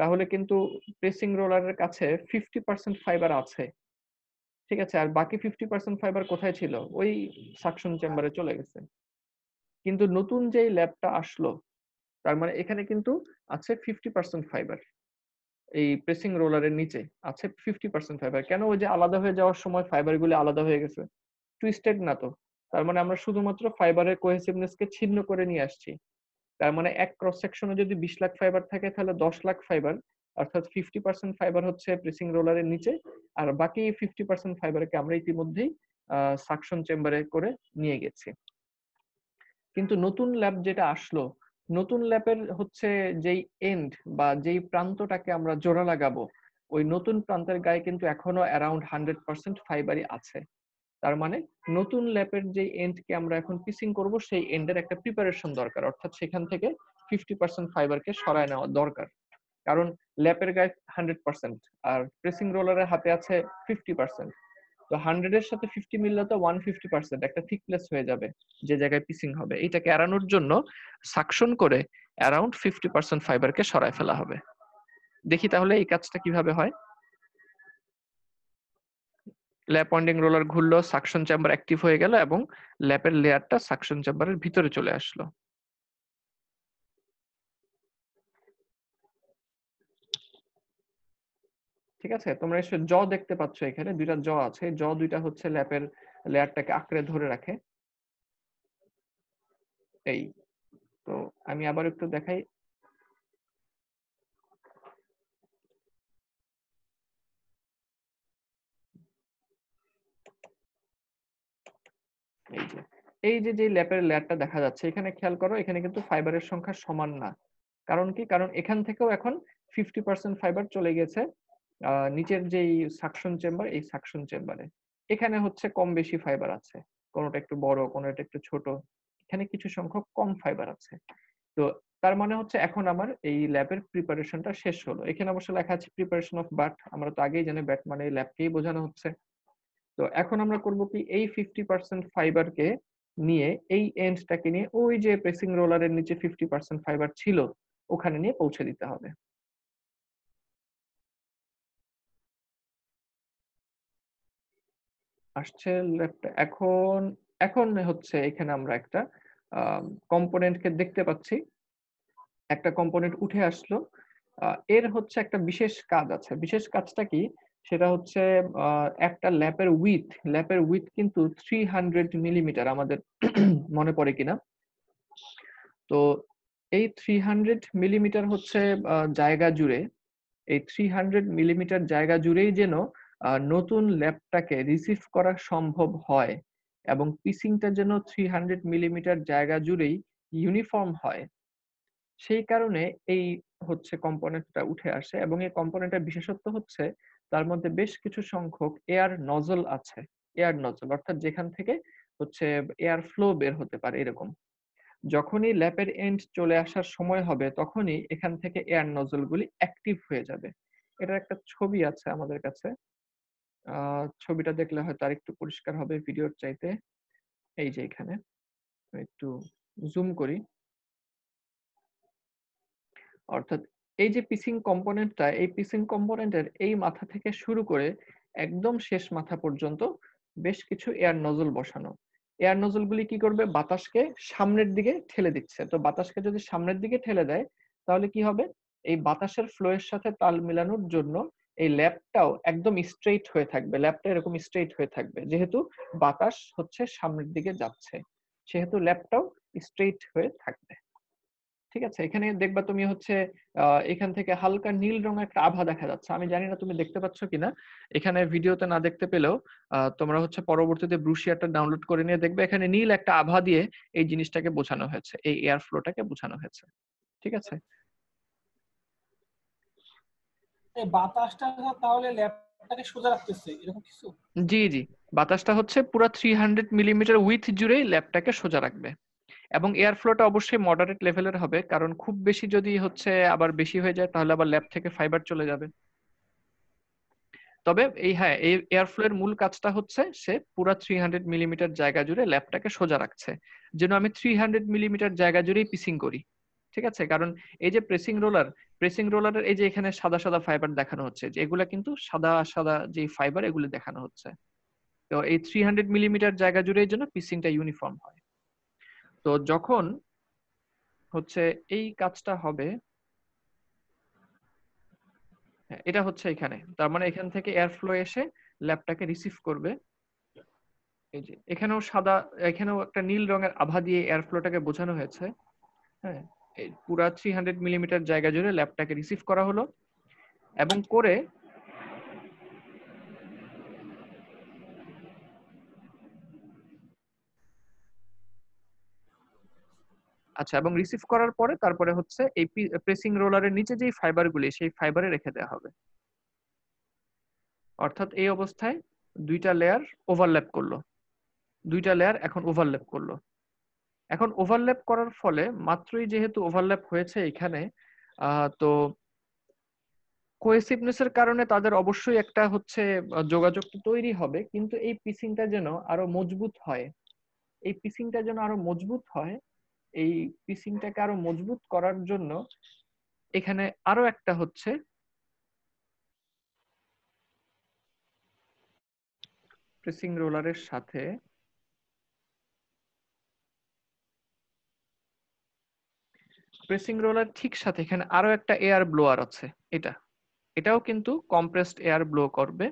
[SPEAKER 1] তাহলে কিন্তু প্রেসিং রোলারের কাছে ফিফটি পার্সেন্ট ফাইবার আছে ঠিক আছে আর বাকি ফিফটি পার্সেন্ট ফাইবার কোথায় ছিল ওই সাকশন আচ্ছা। চেম্বারে চলে গেছে কিন্তু নতুন যেই ল্যাবটা আসলো তার মানে এখানে কিন্তু আছে ফিফটি পার্সেন্ট ফাইবার এই প্রেসিং রোলারের নিচে আছে ফিফটি পার্সেন্ট ফাইবার কেন ওই যে আলাদা হয়ে যাওয়ার সময় ফাইবারগুলি আলাদা হয়ে গেছে টুইস্টেড না তো তার মানে আমরা শুধুমাত্র ফাইবারের কোহেসিভনেসকে ছিন্ন করে নিয়ে আসছি তার মানে এক ক্রস সেকশনে যদি বিশ লাখ ফাইবার থাকে তাহলে দশ লাখ ফাইবার অর্থাৎ ফিফটি পার্সেন্ট ফাইবার হচ্ছে প্রেসিং রোলারের নিচে আর বাকি ফিফটি পার্সেন্ট ফাইবারকে আমরা ইতিমধ্যেই সাকশন চেম্বারে করে নিয়ে গেছি কিন্তু নতুন ল্যাব যেটা আসলো নতুন ল্যাপের হচ্ছে যেই এন্ড বা যেই প্রান্তটাকে আমরা জোড়া লাগাবো ওই নতুন প্রান্তের গায়ে কিন্তু এখনো অ্যারাউন্ড হান্ড্রেড পার্সেন্ট ফাইবারই আছে তার মানে নতুন ল্যাপের যে এন্ডকে আমরা এখন পিসিং করব সেই এন্ডের একটা প্রিপারেশন দরকার অর্থাৎ সেখান থেকে ফিফটি পার্সেন্ট ফাইবারকে সরায় নেওয়া দরকার কারণ ল্যাপের গায়ে হান্ড্রেড পার্সেন্ট আর প্রেসিং রোলারের হাতে আছে ফিফটি পার্সেন্ট তো হান্ড্রেড এর সাথে ফিফটি মিললে তো ওয়ান ফিফটি পার্সেন্ট একটা থিকনেস হয়ে যাবে যে জায়গায় পিসিং হবে এটাকে এড়ানোর জন্য সাকশন করে অ্যারাউন্ড ফিফটি পার্সেন্ট ফাইবারকে সরায় ফেলা হবে দেখি তাহলে এই কাজটা কিভাবে হয় ল্যাপ রোলার ঘুরলো সাকশন চেম্বার অ্যাক্টিভ হয়ে গেল এবং ল্যাপের লেয়ারটা সাকশন চেম্বারের ভিতরে চলে আসলো ঠিক আছে তোমরা এসে জ দেখতে পাচ্ছ এখানে দুইটা জ আছে জ দুইটা হচ্ছে ল্যাপের লেয়ারটাকে আঁকড়ে ধরে রাখে
[SPEAKER 2] এই তো আমি আবার একটু দেখাই এই যে যে ল্যাপের লেয়ারটা দেখা যাচ্ছে এখানে খেয়াল করো
[SPEAKER 1] এখানে কিন্তু ফাইবারের সংখ্যা সমান না কারণ কি কারণ এখান থেকেও এখন ফিফটি পার্সেন্ট ফাইবার চলে গেছে নিচের যে সাকশন চেম্বার এই সাকশন চেম্বারে এখানে হচ্ছে কম বেশি ফাইবার আছে কোনোটা একটু বড় কোনোটা একটু ছোট এখানে কিছু সংখ্যক কম ফাইবার আছে তো তার মানে হচ্ছে এখন আমার এই ল্যাবের প্রিপারেশনটা শেষ হলো এখানে অবশ্য লেখা আছে প্রিপারেশন অফ বাট আমরা তো আগেই জানি ব্যাট মানে ল্যাবকেই বোঝানো হচ্ছে তো এখন আমরা করব কি এই ফিফটি পার্সেন্ট ফাইবারকে নিয়ে এই এন্ডটাকে নিয়ে ওই যে প্রেসিং
[SPEAKER 2] রোলারের নিচে ফিফটি পার্সেন্ট ফাইবার ছিল ওখানে নিয়ে পৌঁছে দিতে হবে আসছে এখন এখন হচ্ছে এখানে আমরা একটা কম্পোনেন্টকে
[SPEAKER 1] দেখতে পাচ্ছি একটা কম্পোনেন্ট উঠে আসলো এর হচ্ছে একটা বিশেষ কাজ আছে বিশেষ কাজটা কি সেটা হচ্ছে একটা ল্যাপের উইথ ল্যাপের উইথ কিন্তু থ্রি হান্ড্রেড মিলিমিটার আমাদের মনে পড়ে কিনা তো এই থ্রি হান্ড্রেড মিলিমিটার হচ্ছে জায়গা জুড়ে এই থ্রি হান্ড্রেড মিলিমিটার জায়গা জুড়েই যেন নতুন ল্যাপটাকে রিসিভ করা সম্ভব হয় এবং পিসিংটা যেন থ্রি হান্ড্রেড মিলিমিটার জায়গা জুড়েই ইউনিফর্ম হয় সেই কারণে এই হচ্ছে কম্পোনেন্টটা উঠে আসে এবং এই কম্পোনেন্টের বিশেষত্ব হচ্ছে তার মধ্যে বেশ কিছু সংখ্যক এয়ার নজল আছে এয়ার নজল অর্থাৎ যেখান থেকে হচ্ছে এয়ার ফ্লো বের হতে পারে এরকম যখনই ল্যাপের এন্ড চলে আসার সময় হবে তখনই এখান থেকে এয়ার নজল গুলি অ্যাক্টিভ হয়ে যাবে এটার একটা ছবি আছে আমাদের কাছে ছবিটা দেখলে হয়তো আরেকটু পরিষ্কার হবে ভিডিওর চাইতে এই যে এখানে একটু জুম করি অর্থাৎ এই যে পিসিং কম্পোনেন্টটা এই পিসিং কম্পোনেন্টের এই মাথা থেকে শুরু করে একদম শেষ মাথা পর্যন্ত বেশ কিছু এয়ার নজল বসানো এয়ার নজল গুলি কি করবে বাতাসকে সামনের দিকে ঠেলে দিচ্ছে তো বাতাসকে যদি সামনের দিকে ঠেলে দেয় তাহলে কি হবে এই বাতাসের ফ্লো এর সাথে তাল মিলানোর জন্য এই ল্যাপটাও একদম স্ট্রেইট হয়ে থাকবে ল্যাপটা এরকম স্ট্রেইট হয়ে থাকবে যেহেতু বাতাস হচ্ছে সামনের দিকে যাচ্ছে সেহেতু ল্যাপটাও স্ট্রেইট হয়ে থাকবে ঠিক আছে এখানে দেখবা তুমি হচ্ছে এখান থেকে হালকা নীল রঙের একটা আভা দেখা যাচ্ছে আমি জানি না তুমি দেখতে পাচ্ছ কিনা এখানে ভিডিওতে না দেখতে পেলেও তোমরা হচ্ছে পরবর্তীতে ব্রুশিয়ারটা ডাউনলোড করে নিয়ে দেখবে এখানে নীল একটা আভা দিয়ে এই জিনিসটাকে বোঝানো হয়েছে এই এয়ার ফ্লোটাকে বোঝানো হয়েছে ঠিক আছে তাহলে জি জি বাতাসটা হচ্ছে পুরো হান্ড্রেড মিলিমিটার উইথ জুড়ে ল্যাপটাকে সোজা রাখবে এবং এয়ার ফ্লোটা অবশ্যই মডারেট লেভেলের হবে কারণ খুব বেশি যদি হচ্ছে আবার বেশি হয়ে যায় তাহলে আবার ল্যাব থেকে ফাইবার চলে যাবে তবে এই হ্যাঁ এই এয়ারফ্লো এর মূল কাজটা হচ্ছে সে পুরা থ্রি হান্ড্রেড মিলিমিটার জায়গা জুড়ে ল্যাবটাকে সোজা রাখছে যেন আমি থ্রি হান্ড্রেড মিলিমিটার জায়গা জুড়েই পিসিং করি ঠিক আছে কারণ এই যে প্রেসিং রোলার প্রেসিং রোলারের এই যে এখানে সাদা সাদা ফাইবার দেখানো হচ্ছে যে এগুলা কিন্তু সাদা সাদা যে ফাইবার এগুলো দেখানো হচ্ছে তো এই থ্রি হান্ড্রেড মিলিমিটার জায়গা জুড়ে এই জন্য পিসিংটা ইউনিফর্ম হয় তো যখন হচ্ছে এই কাজটা হবে হ্যাঁ, এটা হচ্ছে এখানে তার মানে এখান থেকে এয়ার ফ্লো এসে ল্যাবটাকে রিসিভ করবে এই যে এখানেও সাদা এখানেও একটা নীল রঙের আভা দিয়ে এয়ার ফ্লোটাকে বোঝানো হয়েছে হ্যাঁ পুরা থ্রি হান্ড্রেড মিলিমিটার জায়গা জুড়ে ল্যাবটাকে রিসিভ করা হলো এবং করে আচ্ছা এবং রিসিভ করার পরে তারপরে হচ্ছে এই প্রেসিং রোলারের নিচে যেই ফাইবারগুলি সেই ফাইবারে রেখে দেওয়া হবে অর্থাৎ এই অবস্থায় দুইটা লেয়ার ওভারল্যাপ করলো দুইটা লেয়ার এখন ওভারল্যাপ করলো এখন ওভারল্যাপ করার ফলে মাত্রই যেহেতু ওভারল্যাপ হয়েছে এখানে তো কোয়েসিভনেসের কারণে তাদের অবশ্যই একটা হচ্ছে যোগাযোগ তৈরি হবে কিন্তু এই পিসিংটা যেন আরো মজবুত হয় এই পিসিংটা যেন আরো মজবুত হয় এই পিচিংটাকে আরো মজবুত করার জন্য এখানে আরো একটা হচ্ছে প্রেসিং রোলারের সাথে প্রেসিং রোলার ঠিক সাথে এখানে আরো একটা এয়ার ব্লোয়ার আছে এটা এটাও কিন্তু কম্প্রেসড এয়ার ব্লো করবে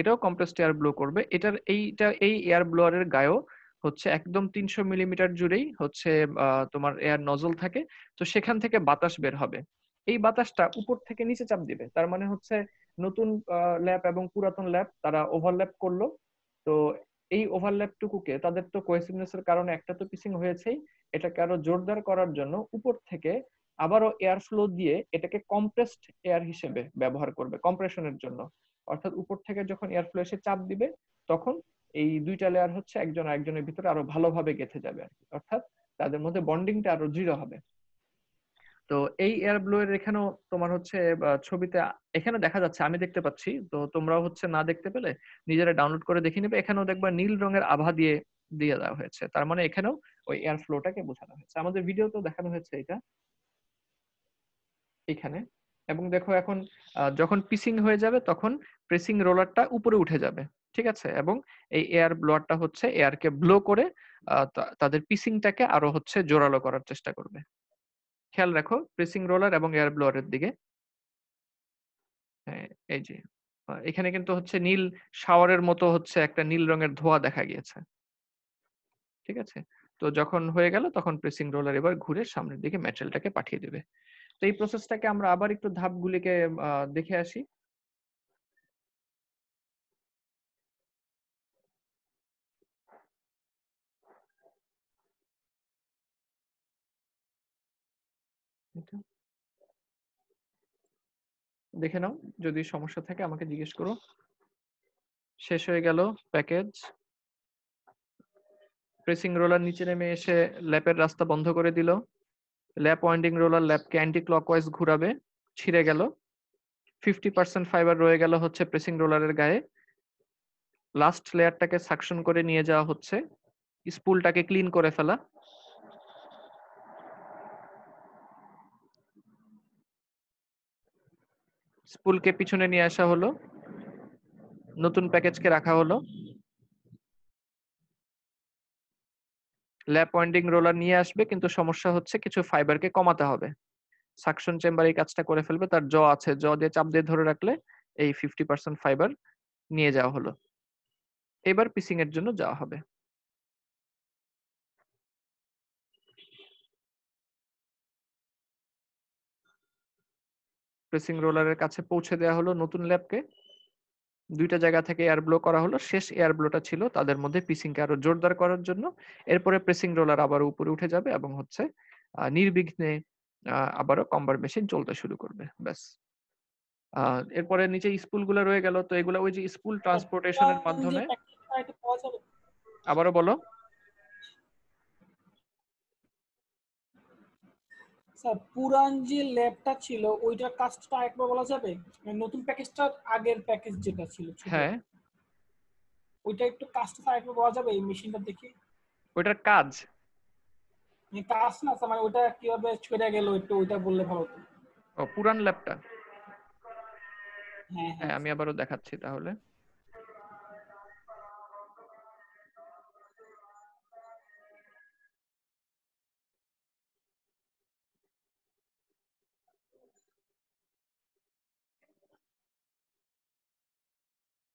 [SPEAKER 1] এটাও কম্প্রেসড এয়ার ব্লো করবে এটার এইটা এই এয়ার ব্লোয়ারের গায়েও হচ্ছে একদম তিনশো মিলিমিটার জুড়েই হচ্ছে তোমার এয়ার নজল থাকে তো সেখান থেকে বাতাস বের হবে এই বাতাসটা উপর থেকে নিচে চাপ দিবে তার মানে হচ্ছে নতুন ল্যাব এবং পুরাতন ল্যাব তারা ওভারল্যাপ করলো তো এই ওভারল্যাপ টুকুকে তাদের তো কোয়েসিভনেসের কারণে একটা তো পিসিং হয়েছেই এটাকে আরো জোরদার করার জন্য উপর থেকে আবারও এয়ার ফ্লো দিয়ে এটাকে কম্প্রেসড এয়ার হিসেবে ব্যবহার করবে কম্প্রেশনের জন্য অর্থাৎ উপর থেকে যখন এয়ার ফ্লো এসে চাপ দিবে তখন এই দুইটা লেয়ার হচ্ছে একজন আরেকজনের ভিতরে আরো ভালোভাবে গেঁথে যাবে আর কি অর্থাৎ তাদের মধ্যে বন্ডিংটা আরো দৃঢ় হবে তো এই এয়ার ব্লু এর এখানেও তোমার হচ্ছে ছবিতে এখানে দেখা যাচ্ছে আমি দেখতে পাচ্ছি তো তোমরাও হচ্ছে না দেখতে পেলে নিজেরা ডাউনলোড করে দেখে নেবে এখানেও দেখবা নীল রঙের আভা দিয়ে দিয়ে দেওয়া হয়েছে তার মানে এখানেও ওই এয়ার ফ্লোটাকে বোঝানো হয়েছে আমাদের ভিডিওতেও দেখানো হয়েছে এটা এখানে এবং দেখো এখন যখন পিসিং হয়ে যাবে তখন প্রেসিং রোলারটা উপরে উঠে যাবে ঠিক আছে এবং এই এয়ার ব্লোয়ারটা হচ্ছে এয়ারকে ব্লো করে তাদের পিসিংটাকে আরো হচ্ছে জোরালো করার চেষ্টা করবে খেয়াল রাখো প্রেসিং রোলার এবং এয়ার ব্লোয়ারের দিকে হ্যাঁ, এই যে এখানে কিন্তু হচ্ছে নীল শাওয়ারের মতো হচ্ছে একটা নীল রঙের ধোয়া দেখা গিয়েছে ঠিক আছে তো যখন হয়ে গেল তখন প্রেসিং রোলার এবার ঘুরে
[SPEAKER 2] সামনের দিকে ম্যাটেরিয়ালটাকে পাঠিয়ে দেবে তো এই প্রসেসটাকে আমরা আবার একটু ধাপগুলিকে দেখে আসি দেখে নাও যদি সমস্যা থাকে আমাকে জিজ্ঞেস করো শেষ হয়ে গেল প্যাকেজ
[SPEAKER 1] প্রেসিং রোলার নিচে নেমে এসে ল্যাপের রাস্তা বন্ধ করে দিল ল্যাপ ওয়াইন্ডিং রোলার ল্যাপকে অ্যান্টি ক্লকওয়াইজ ঘুরাবে ছিঁড়ে গেল ফিফটি পার্সেন্ট ফাইবার রয়ে গেল হচ্ছে প্রেসিং রোলারের গায়ে লাস্ট লেয়ারটাকে সাকশন করে নিয়ে যাওয়া হচ্ছে স্পুলটাকে ক্লিন করে ফেলা স্পুলকে পিছনে নিয়ে আসা হলো নতুন প্যাকেজকে রাখা হলো ল্যাপ পয়েন্টিং রোলার নিয়ে আসবে কিন্তু সমস্যা হচ্ছে কিছু ফাইবারকে কমাতে হবে সাকশন চেম্বার এই কাজটা করে ফেলবে তার জ আছে জ দিয়ে চাপ দিয়ে ধরে
[SPEAKER 2] রাখলে এই ফিফটি পার্সেন্ট ফাইবার নিয়ে যাওয়া হলো এবার পিসিং এর জন্য যাওয়া হবে প্রেসিং রোলারের কাছে পৌঁছে দেওয়া
[SPEAKER 1] হলো নতুন ল্যাবকে দুইটা জায়গা থেকে এয়ার ব্লো করা হলো শেষ এয়ার ব্লোটা ছিল তাদের মধ্যে পিসিংকে আরো জোরদার করার জন্য এরপরে প্রেসিং রোলার আবার উপরে উঠে যাবে এবং হচ্ছে নির্বিঘ্নে আবারও কম্বার মেশিন চলতে শুরু করবে ব্যাস এরপরে নিচে স্কুলগুলো রয়ে গেল তো এগুলো ওই যে স্কুল ট্রান্সপোর্টেশনের মাধ্যমে আবারও বলো
[SPEAKER 2] স্যার পুরান যে ল্যাবটা ছিল ওইটার কাজটা একবার বলা যাবে মানে
[SPEAKER 1] নতুন প্যাকেজটার আগের প্যাকেজ যেটা ছিল হ্যাঁ ওইটা একটু কাজটা একবার বলা যাবে এই মেশিনটা দেখি ওইটার কাজ কাজ না মানে ওইটা কিভাবে ছড়ে গেল একটু ওইটা বললে ভালো হতো ও পুরান ল্যাবটা হ্যাঁ, হ্যাঁ।, হ্যাঁ আমি আবারও দেখাচ্ছি তাহলে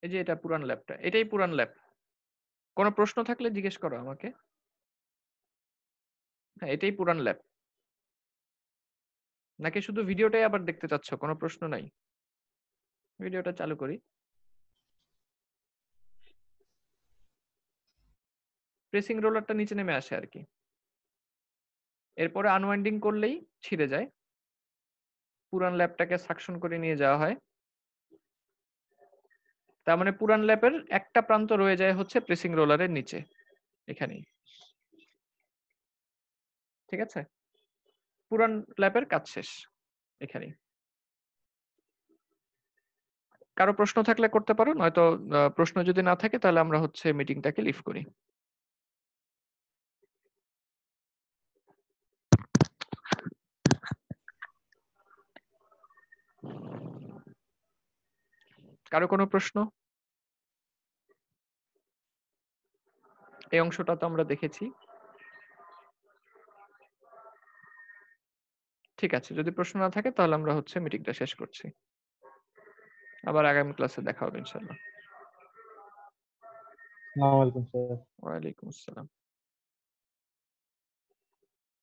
[SPEAKER 2] এই যে এটা পুরান ল্যাবটা এটাই পুরান ল্যাব কোনো প্রশ্ন থাকলে জিজ্ঞেস করো আমাকে হ্যাঁ এটাই পুরান ল্যাব নাকি শুধু ভিডিওটাই আবার দেখতে চাচ্ছ কোনো প্রশ্ন নাই
[SPEAKER 1] ভিডিওটা চালু করি প্রেসিং রোলারটা নিচে নেমে আসে আর কি এরপরে আনওয়াইন্ডিং করলেই ছিঁড়ে যায় পুরান ল্যাবটাকে সাকশন করে নিয়ে যাওয়া হয় তার মানে পুরান ল্যাপের একটা প্রান্ত রয়ে যায় হচ্ছে প্রেসিং রোলারের
[SPEAKER 2] নিচে এখানেই ঠিক আছে পুরান ল্যাপের কাজ শেষ এখানেই
[SPEAKER 1] কারো প্রশ্ন থাকলে করতে পারো নয়তো প্রশ্ন যদি না থাকে তাহলে আমরা হচ্ছে মিটিংটাকে লিভ করি কারো কোনো প্রশ্ন এই অংশটা তো আমরা দেখেছি ঠিক আছে যদি প্রশ্ন না থাকে তাহলে আমরা হচ্ছে মিটিংটা শেষ করছি
[SPEAKER 2] আবার আগামী ক্লাসে দেখা হবে ইনশাআল্লাহ ওয়া আলাইকুম আসসালাম